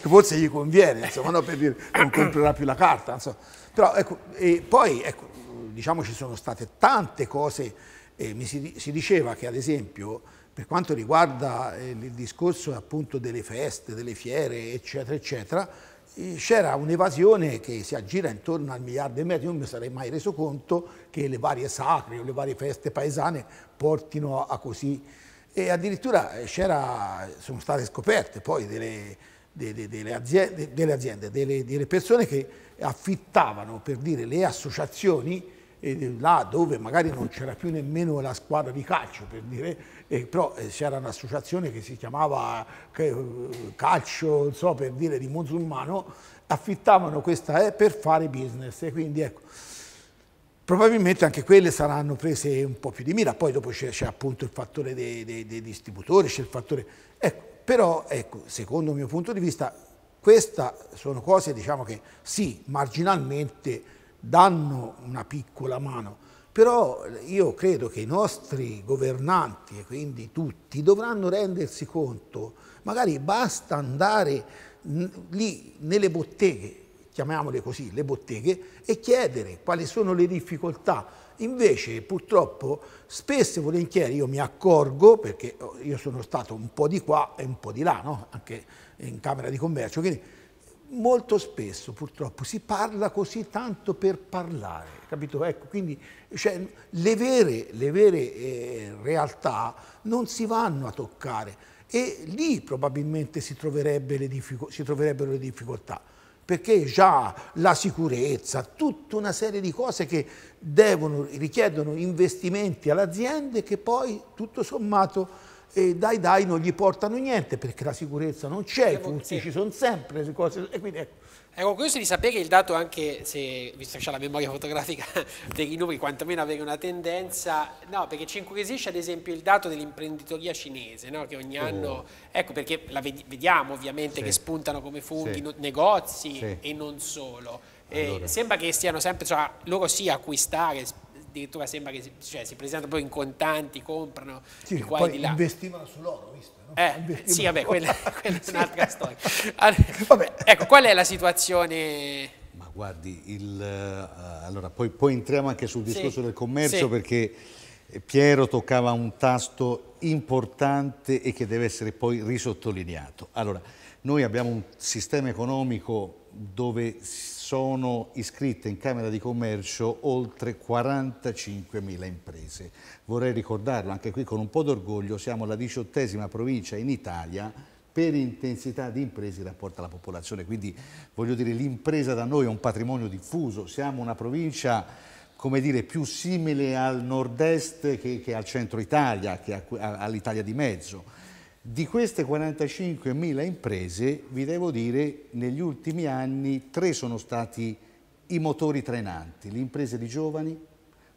forse gli conviene, insomma, no, per dire, non comprerà più la carta. Insomma. Però ecco, e poi ecco, diciamo ci sono state tante cose, eh, si, si diceva che ad esempio per quanto riguarda eh, il discorso appunto delle feste, delle fiere, eccetera, eccetera, eh, c'era un'evasione che si aggira intorno al miliardo e mezzo, non mi sarei mai reso conto che le varie sacre o le varie feste paesane portino a così. E addirittura eh, sono state scoperte poi delle, delle, delle aziende, delle, aziende delle, persone che affittavano per dire le associazioni là dove magari non c'era più nemmeno la squadra di calcio per dire eh, però eh, c'era un'associazione che si chiamava che, eh, Calcio, non so, per dire di musulmano, affittavano questa eh, per fare business e quindi ecco, probabilmente anche quelle saranno prese un po' più di mira, poi dopo c'è appunto il fattore dei, dei, dei distributori, c'è il fattore... Ecco, però ecco, secondo il mio punto di vista queste sono cose diciamo, che sì, marginalmente danno una piccola mano, però io credo che i nostri governanti, e quindi tutti, dovranno rendersi conto, magari basta andare lì nelle botteghe, chiamiamole così, le botteghe, e chiedere quali sono le difficoltà. Invece purtroppo spesso e volentieri io mi accorgo, perché io sono stato un po' di qua e un po' di là, no? anche in Camera di Commercio, quindi molto spesso purtroppo si parla così tanto per parlare, capito? Ecco, quindi cioè, le vere, le vere eh, realtà non si vanno a toccare e lì probabilmente si, troverebbe si troverebbero le difficoltà perché già la sicurezza, tutta una serie di cose che devono, richiedono investimenti alle aziende che poi tutto sommato e dai dai non gli portano niente perché la sicurezza non c'è, i furti ci sono sempre, le cose, e quindi ecco. Ero ecco, curioso di sapere il dato anche se, visto che c'è la memoria fotografica dei numeri, quantomeno avere una tendenza, no, perché ci incuriosisce ad esempio il dato dell'imprenditoria cinese, no? che ogni anno, oh. ecco perché la vediamo ovviamente sì. che spuntano come funghi sì. negozi e non solo. Allora. Eh, sembra che stiano sempre, cioè, loro sì acquistare, addirittura sembra che si, cioè, si presentano poi in contanti, comprano sì, di qua e di là. investivano sull'oro, visto? No? Eh, sì, vabbè, quella, quella è un'altra storia. Allora, ecco, qual è la situazione... Ma guardi, il, uh, allora, poi, poi, entriamo anche sul discorso sì, del commercio sì. perché Piero toccava un tasto importante e che deve essere poi risottolineato. Allora, noi abbiamo un sistema economico dove si sono iscritte in Camera di Commercio oltre 45.000 imprese. Vorrei ricordarlo anche qui con un po' d'orgoglio, siamo la diciottesima provincia in Italia per intensità di imprese in rapporto alla popolazione, quindi voglio dire l'impresa da noi è un patrimonio diffuso, siamo una provincia come dire, più simile al nord-est che, che, al centro Italia, che all'Italia di mezzo di queste 45.000 imprese, vi devo dire, negli ultimi anni tre sono stati i motori trainanti, le imprese di giovani,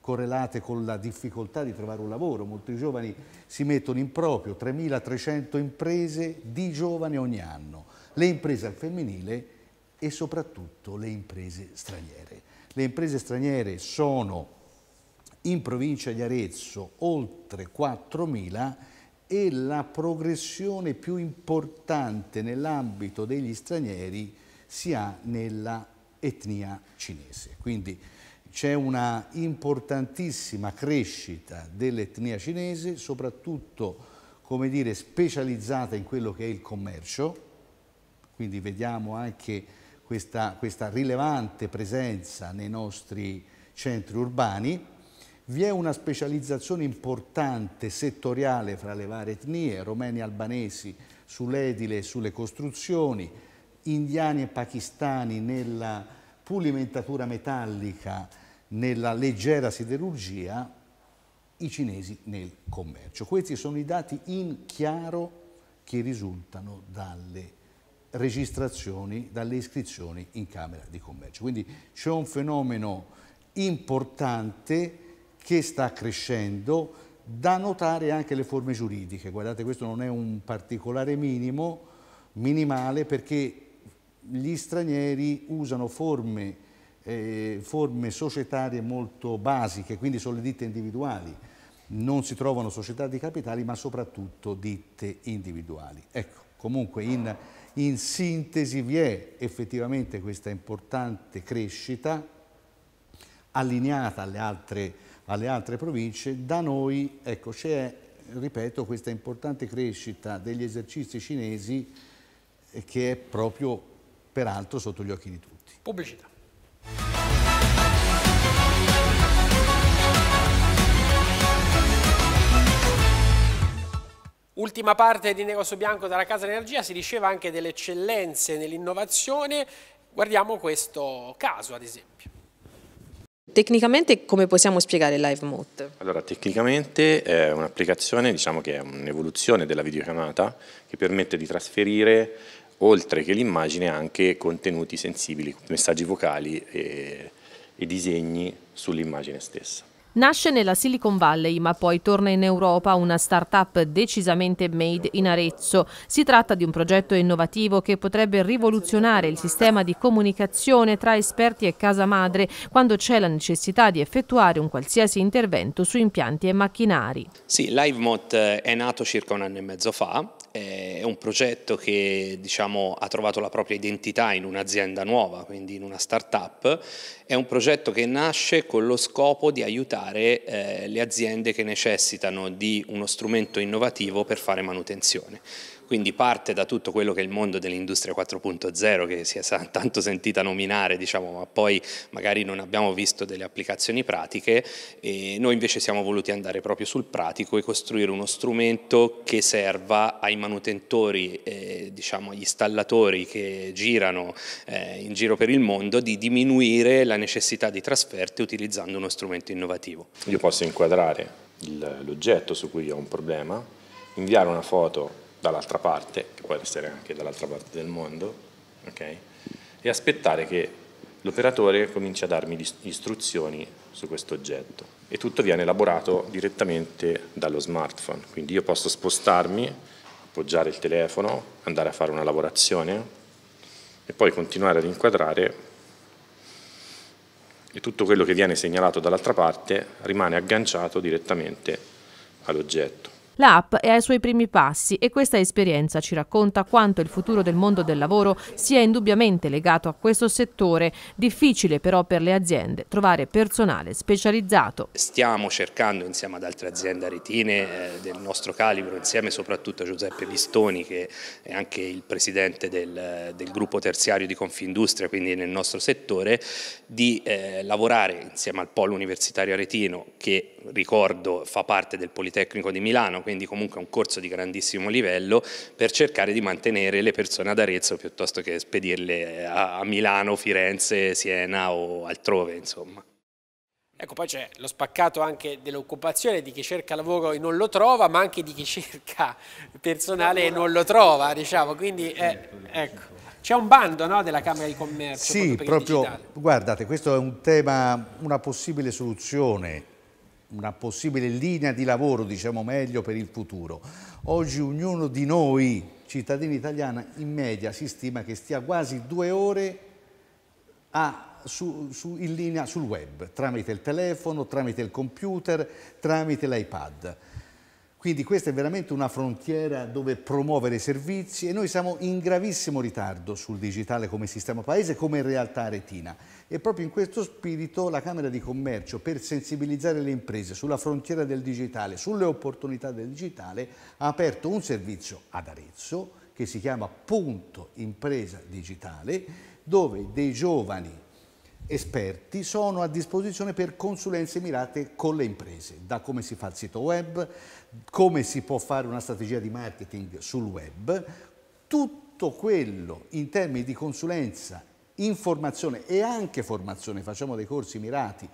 correlate con la difficoltà di trovare un lavoro, molti giovani si mettono in proprio, 3.300 imprese di giovani ogni anno, le imprese al femminile e soprattutto le imprese straniere. Le imprese straniere sono in provincia di Arezzo oltre 4.000 è la progressione più importante nell'ambito degli stranieri si ha nella etnia cinese. Quindi c'è una importantissima crescita dell'etnia cinese, soprattutto come dire, specializzata in quello che è il commercio, quindi vediamo anche questa, questa rilevante presenza nei nostri centri urbani, vi è una specializzazione importante settoriale fra le varie etnie, romeni e albanesi sull'edile e sulle costruzioni, indiani e pakistani nella pulimentatura metallica, nella leggera siderurgia, i cinesi nel commercio. Questi sono i dati in chiaro che risultano dalle registrazioni, dalle iscrizioni in Camera di Commercio. Quindi c'è un fenomeno importante che sta crescendo, da notare anche le forme giuridiche. Guardate, questo non è un particolare minimo, minimale, perché gli stranieri usano forme, eh, forme societarie molto basiche, quindi sono le ditte individuali. Non si trovano società di capitali, ma soprattutto ditte individuali. Ecco, comunque in, in sintesi vi è effettivamente questa importante crescita allineata alle altre alle altre province. Da noi ecco, c'è, ripeto, questa importante crescita degli esercizi cinesi eh, che è proprio peraltro sotto gli occhi di tutti. Pubblicità. Ultima parte di Negozio Bianco dalla Casa Energia, si diceva anche delle eccellenze nell'innovazione, guardiamo questo caso ad esempio. Tecnicamente come possiamo spiegare LiveMote? Allora, tecnicamente è eh, un'applicazione diciamo che è un'evoluzione della videochiamata che permette di trasferire oltre che l'immagine anche contenuti sensibili, messaggi vocali e, e disegni sull'immagine stessa. Nasce nella Silicon Valley ma poi torna in Europa una start-up decisamente made in Arezzo. Si tratta di un progetto innovativo che potrebbe rivoluzionare il sistema di comunicazione tra esperti e casa madre quando c'è la necessità di effettuare un qualsiasi intervento su impianti e macchinari. Sì, LiveMot eh, è nato circa un anno e mezzo fa eh, è un progetto che diciamo, ha trovato la propria identità in un'azienda nuova, quindi in una start-up, è un progetto che nasce con lo scopo di aiutare eh, le aziende che necessitano di uno strumento innovativo per fare manutenzione quindi parte da tutto quello che è il mondo dell'industria 4.0 che si è tanto sentita nominare, diciamo, ma poi magari non abbiamo visto delle applicazioni pratiche e noi invece siamo voluti andare proprio sul pratico e costruire uno strumento che serva ai manutentori, eh, diciamo, agli installatori che girano eh, in giro per il mondo di diminuire la necessità di trasferte utilizzando uno strumento innovativo. Io posso inquadrare l'oggetto su cui ho un problema, inviare una foto dall'altra parte, che può essere anche dall'altra parte del mondo, okay? e aspettare che l'operatore cominci a darmi istruzioni su questo oggetto. E tutto viene elaborato direttamente dallo smartphone, quindi io posso spostarmi, appoggiare il telefono, andare a fare una lavorazione e poi continuare ad inquadrare e tutto quello che viene segnalato dall'altra parte rimane agganciato direttamente all'oggetto. L'app è ai suoi primi passi e questa esperienza ci racconta quanto il futuro del mondo del lavoro sia indubbiamente legato a questo settore, difficile però per le aziende trovare personale specializzato. Stiamo cercando insieme ad altre aziende aretine eh, del nostro calibro, insieme soprattutto a Giuseppe Vistoni che è anche il presidente del, del gruppo terziario di Confindustria, quindi nel nostro settore, di eh, lavorare insieme al Polo Universitario Aretino che ricordo fa parte del Politecnico di Milano quindi comunque un corso di grandissimo livello per cercare di mantenere le persone ad Arezzo piuttosto che spedirle a Milano, Firenze, Siena o altrove insomma. Ecco, poi c'è lo spaccato anche dell'occupazione di chi cerca lavoro e non lo trova, ma anche di chi cerca personale e non lo trova, diciamo. Quindi eh, ecco. C'è un bando no, della Camera di Commercio. Sì, proprio, proprio guardate, questo è un tema, una possibile soluzione una possibile linea di lavoro, diciamo meglio, per il futuro. Oggi ognuno di noi, cittadini italiani, in media si stima che stia quasi due ore a su, su, in linea sul web, tramite il telefono, tramite il computer, tramite l'iPad. Quindi questa è veramente una frontiera dove promuovere servizi e noi siamo in gravissimo ritardo sul digitale come sistema paese, come in realtà aretina. E proprio in questo spirito la Camera di Commercio, per sensibilizzare le imprese sulla frontiera del digitale, sulle opportunità del digitale, ha aperto un servizio ad Arezzo che si chiama Punto Impresa Digitale, dove dei giovani esperti sono a disposizione per consulenze mirate con le imprese, da come si fa il sito web, come si può fare una strategia di marketing sul web, tutto quello in termini di consulenza, informazione e anche formazione, facciamo dei corsi mirati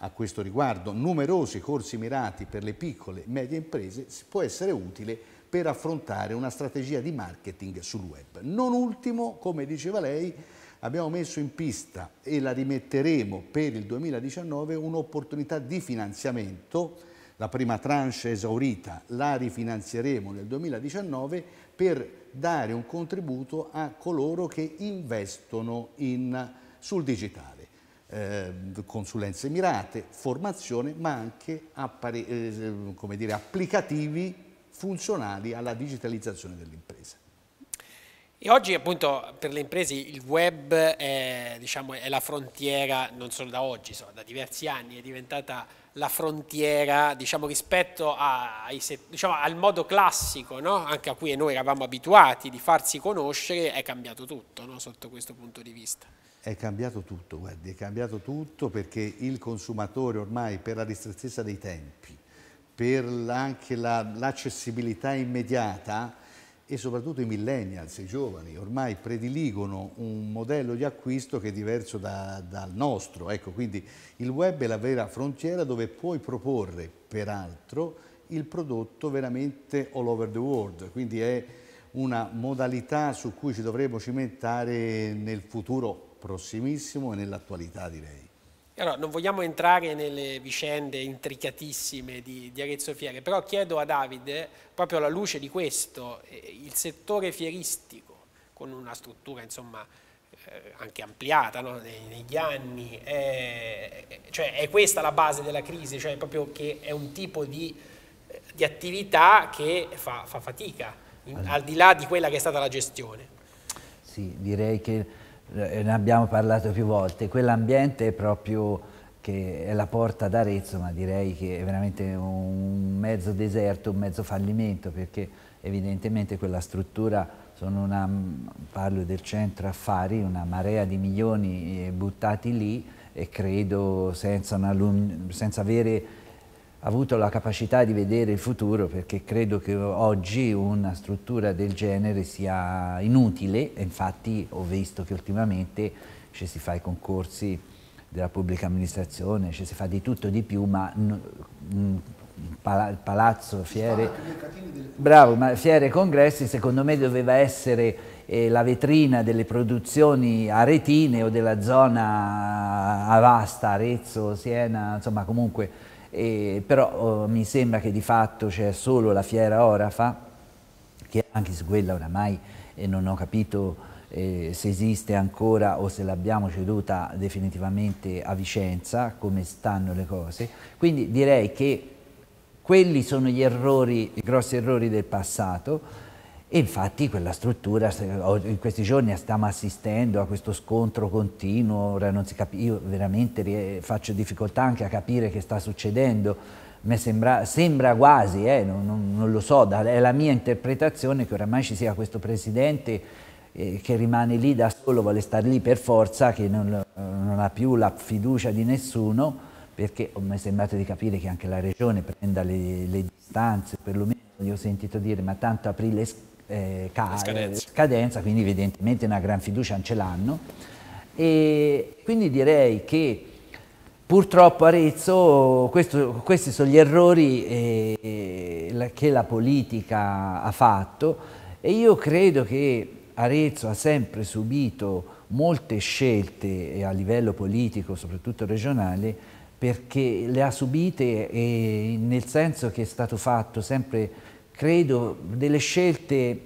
a questo riguardo, numerosi corsi mirati per le piccole e medie imprese, può essere utile per affrontare una strategia di marketing sul web. Non ultimo, come diceva lei, abbiamo messo in pista e la rimetteremo per il 2019 un'opportunità di finanziamento la prima tranche esaurita la rifinanzieremo nel 2019 per dare un contributo a coloro che investono in, sul digitale. Eh, consulenze mirate, formazione, ma anche appare, eh, dire, applicativi funzionali alla digitalizzazione dell'impresa. E oggi appunto per le imprese il web è, diciamo, è la frontiera, non solo da oggi, so, da diversi anni, è diventata la frontiera diciamo, rispetto a, ai, diciamo, al modo classico, no? anche a cui noi eravamo abituati di farsi conoscere, è cambiato tutto no? sotto questo punto di vista. È cambiato tutto, guardi, è cambiato tutto perché il consumatore ormai per la ristrettezza dei tempi, per anche l'accessibilità la, immediata, e soprattutto i millennials, i giovani, ormai prediligono un modello di acquisto che è diverso da, dal nostro. Ecco, quindi il web è la vera frontiera dove puoi proporre, peraltro, il prodotto veramente all over the world. Quindi è una modalità su cui ci dovremo cimentare nel futuro prossimissimo e nell'attualità direi. Allora, non vogliamo entrare nelle vicende intricatissime di, di, Arezzo Fiere, però chiedo a Davide, proprio alla luce di questo, eh, il settore fieristico, con una struttura insomma, eh, anche ampliata no? negli anni, è, cioè, è questa la base della crisi, cioè proprio che è un tipo di, eh, di attività che fa, fa fatica, in, al di là di quella che è stata la gestione. Sì, direi che eh, ne abbiamo parlato più volte, quell'ambiente è proprio che è la porta d'Arezzo, ma direi che è veramente un mezzo deserto, un mezzo fallimento, perché evidentemente quella struttura, sono una, parlo del centro affari, una marea di milioni eh, buttati lì e credo senza, una, senza avere avuto la capacità di vedere il futuro perché credo che oggi una struttura del genere sia inutile, infatti ho visto che ultimamente ci si fa i concorsi della pubblica amministrazione, ci si fa di tutto di più, ma il palazzo, fiere, bravo, ma fiere e congressi secondo me doveva essere eh, la vetrina delle produzioni aretine o della zona eh, Avasta, Arezzo, Siena, insomma comunque e, però oh, mi sembra che di fatto c'è solo la fiera Orafa, che anche su quella oramai eh, non ho capito eh, se esiste ancora o se l'abbiamo ceduta definitivamente a Vicenza, come stanno le cose. Quindi direi che quelli sono gli errori, i grossi errori del passato, e infatti quella struttura, in questi giorni stiamo assistendo a questo scontro continuo, ora non si capisce, io veramente faccio difficoltà anche a capire che sta succedendo, mi sembra, sembra quasi, eh, non, non, non, lo so, è la mia interpretazione che oramai ci sia questo presidente eh, che rimane lì da solo, vuole stare lì per forza, che non, non ha più la fiducia di nessuno, perché oh, mi è sembrato di capire che anche la regione prenda le, le distanze, perlomeno gli ho sentito dire ma tanto aprì le scuole, eh, ca scadenza. scadenza, quindi evidentemente una gran fiducia non ce l'hanno. E quindi direi che purtroppo Arezzo, questo, questi sono gli errori eh, che la politica ha fatto e io credo che Arezzo ha sempre subito molte scelte eh, a livello politico, soprattutto regionale, perché le ha subite nel senso che è stato fatto sempre credo, delle scelte,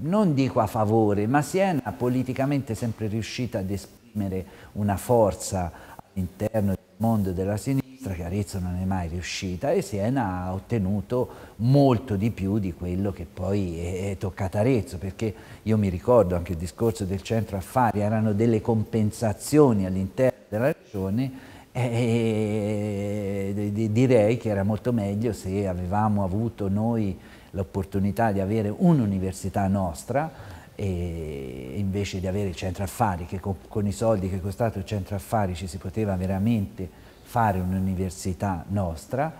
non dico a favore, ma Siena politicamente è sempre riuscita ad esprimere una forza all'interno del mondo della sinistra che Arezzo non è mai riuscita e Siena ha ottenuto molto di più di quello che poi è, toccata Arezzo, perché io mi ricordo anche il discorso del centro affari, erano delle compensazioni all'interno della regione e direi che era molto meglio se avevamo avuto noi l'opportunità di avere un'università nostra e invece di avere il centro affari, che con, con i soldi che è costato il centro affari ci si poteva veramente fare un'università nostra,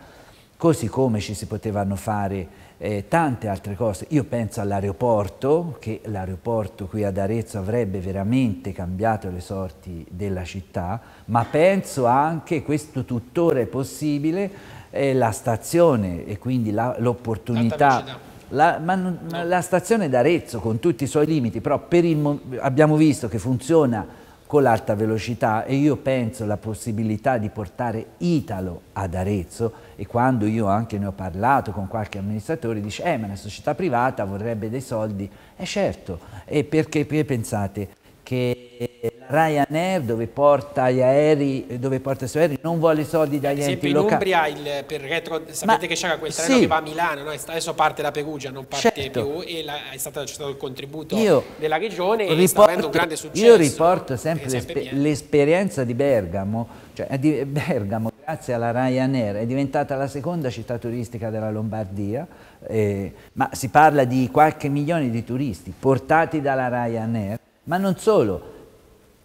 così come ci si potevano fare eh, tante altre cose. Io penso all'aeroporto, che l'aeroporto qui ad Arezzo avrebbe veramente cambiato le sorti della città, ma penso anche, questo tuttora è possibile, è la stazione e quindi l'opportunità. La, ma non, no. la stazione d'Arezzo con tutti i suoi limiti, però il, abbiamo visto che funziona con l'alta velocità e io penso la possibilità di portare Italo ad Arezzo e quando io anche ne ho parlato con qualche amministratore dice eh ma una società privata vorrebbe dei soldi, è eh certo, e perché, perché pensate che Ryanair dove porta gli aerei, dove porta i suoi aerei, non vuole i soldi dagli enti locali. Per esempio in Umbria, il, per retro, sapete Ma, che c'era quel treno sì. che va a Milano, no? adesso parte da Perugia, non parte certo. più e la, è stato, c'è stato il contributo io della regione riporto, e sta avendo un grande successo. Io riporto sempre l'esperienza di Bergamo, cioè di Bergamo grazie alla Ryanair è diventata la seconda città turistica della Lombardia, eh, ma si parla di qualche milione di turisti portati dalla Ryanair, ma non solo,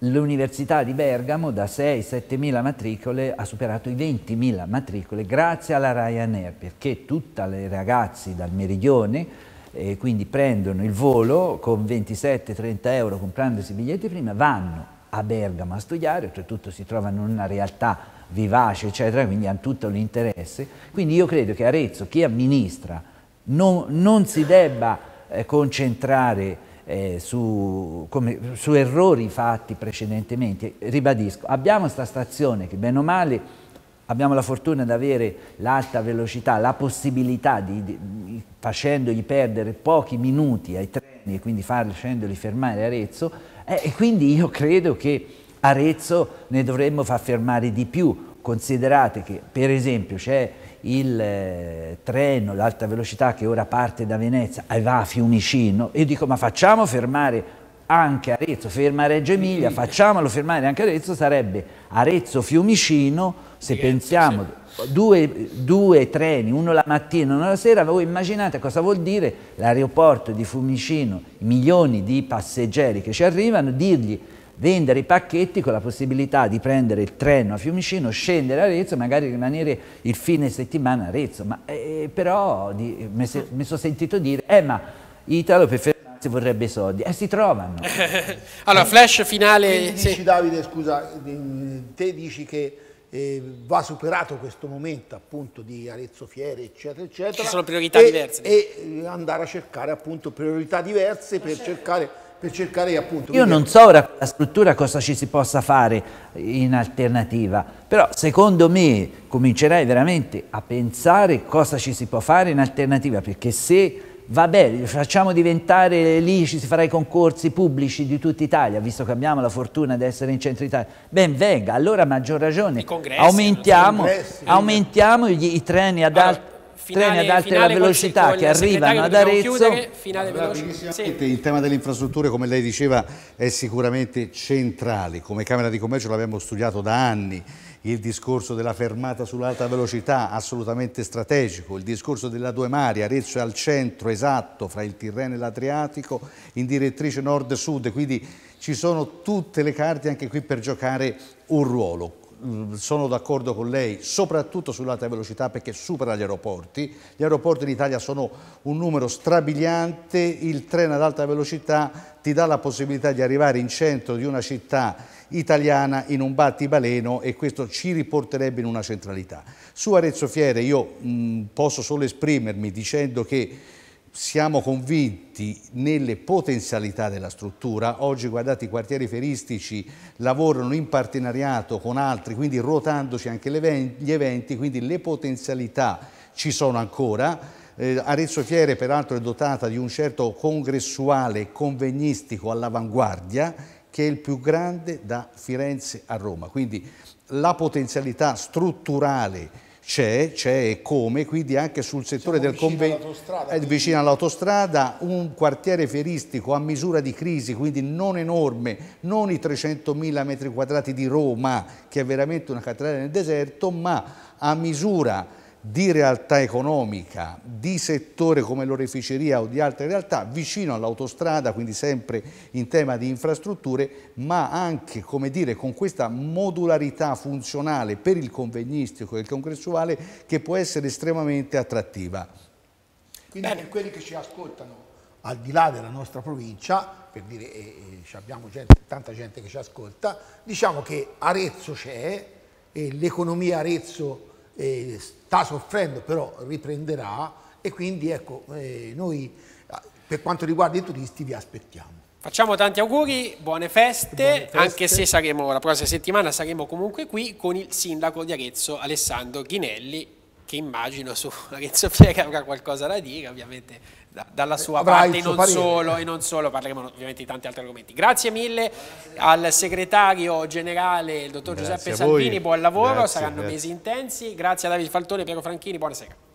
L'Università di Bergamo da 6-7 mila matricole ha superato i 20 mila matricole grazie alla Ryanair perché tutte le ragazze dal meridione eh, quindi prendono il volo con 27-30 euro comprandosi i biglietti prima, vanno a Bergamo a studiare, oltretutto cioè si trovano in una realtà vivace eccetera, quindi hanno tutto l'interesse. Quindi io credo che Arezzo, chi amministra, non, non si debba eh, concentrare eh, su, come, su, errori fatti precedentemente. Ribadisco, abbiamo questa stazione che bene o male abbiamo la fortuna di avere l'alta velocità, la possibilità di, di, facendogli perdere pochi minuti ai treni e quindi facendoli fermare Arezzo eh, e quindi io credo che Arezzo ne dovremmo far fermare di più, considerate che per esempio c'è il eh, treno, l'alta velocità che ora parte da Venezia e va a Fiumicino, io dico ma facciamo fermare anche Arezzo, ferma Reggio Emilia, facciamolo fermare anche Arezzo, sarebbe Arezzo-Fiumicino, se Rienzo, pensiamo sì. due, due, treni, uno la mattina e uno la sera, voi immaginate cosa vuol dire l'aeroporto di Fiumicino, milioni di passeggeri che ci arrivano, dirgli vendere i pacchetti con la possibilità di prendere il treno a Fiumicino, scendere a Arezzo, e magari rimanere il fine settimana a Arezzo. Ma, eh, però di, mi, se, mi sono sentito dire, eh ma Italo per fermarsi vorrebbe soldi, e eh, si trovano. allora, flash finale... Quindi dici sì. Davide, scusa, te dici che eh, va superato questo momento appunto di Arezzo Fiere eccetera eccetera ci sono priorità e, diverse e andare a cercare appunto priorità diverse per cercare per cercare appunto... Io non so ora la struttura cosa ci si possa fare in alternativa, però secondo me comincerai veramente a pensare cosa ci si può fare in alternativa, perché se va bene, facciamo diventare lì, ci si farà i concorsi pubblici di tutta Italia, visto che abbiamo la fortuna di essere in centro Italia, ben venga, allora a maggior ragione, I congressi, aumentiamo, i, aumentiamo gli, i treni ad allora, alto treni ad alta velocità che arrivano ad Arezzo. Allora, Il tema delle infrastrutture, come lei diceva, è sicuramente centrale. Come Camera di Commercio l'abbiamo studiato da anni il discorso della fermata sull'alta velocità assolutamente strategico, il discorso della due mari, Arezzo è al centro esatto fra il Tirreno e l'Adriatico in direttrice nord-sud, quindi ci sono tutte le carte anche qui per giocare un ruolo. Mm, sono d'accordo con lei, soprattutto sull'alta velocità perché supera gli aeroporti. Gli aeroporti in Italia sono un numero strabiliante, il treno ad alta velocità ti dà la possibilità di arrivare in centro di una città italiana in un battibaleno e questo ci riporterebbe in una centralità. Su Arezzo Fiere io mh, mm, posso solo esprimermi dicendo che siamo convinti nelle potenzialità della struttura, oggi guardate i quartieri feristici lavorano in partenariato con altri, quindi ruotandoci anche gli eventi, quindi le potenzialità ci sono ancora. Eh, Arezzo Fiere peraltro è dotata di un certo congressuale convegnistico all'avanguardia che è il più grande da Firenze a Roma, quindi la potenzialità strutturale c'è, c'è e come, quindi anche sul settore Siamo del convegno è eh, vicino all'autostrada, un quartiere fieristico a misura di crisi, quindi non enorme, non i 300.000 metri quadrati di Roma, che è veramente una cattedrale nel deserto, ma a misura di realtà economica, di settore come l'oreficeria o di altre realtà, vicino all'autostrada, quindi sempre in tema di infrastrutture, ma anche come dire, con questa modularità funzionale per il convegnistico e il congressuale che può essere estremamente attrattiva. Quindi Bene. per quelli che ci ascoltano al di là della nostra provincia, per dire eh, abbiamo gente, tanta gente che ci ascolta, diciamo che Arezzo c'è, eh, l'economia Arezzo eh, sta soffrendo, però riprenderà e quindi ecco, eh, noi per quanto riguarda i turisti vi aspettiamo. Facciamo tanti auguri, buone feste, buone feste, anche se saremo la prossima settimana saremo comunque qui con il sindaco di Arezzo Alessandro Ghinelli che immagino su Arezzo Fiera avrà qualcosa da dire, ovviamente dalla sua parte e non, solo, e non, solo, parleremo ovviamente di tanti altri argomenti. Grazie mille al segretario generale, il dottor grazie Giuseppe Santini, buon lavoro, grazie, saranno grazie. mesi intensi, grazie a Davide Faltone e Piero Franchini, buonasera.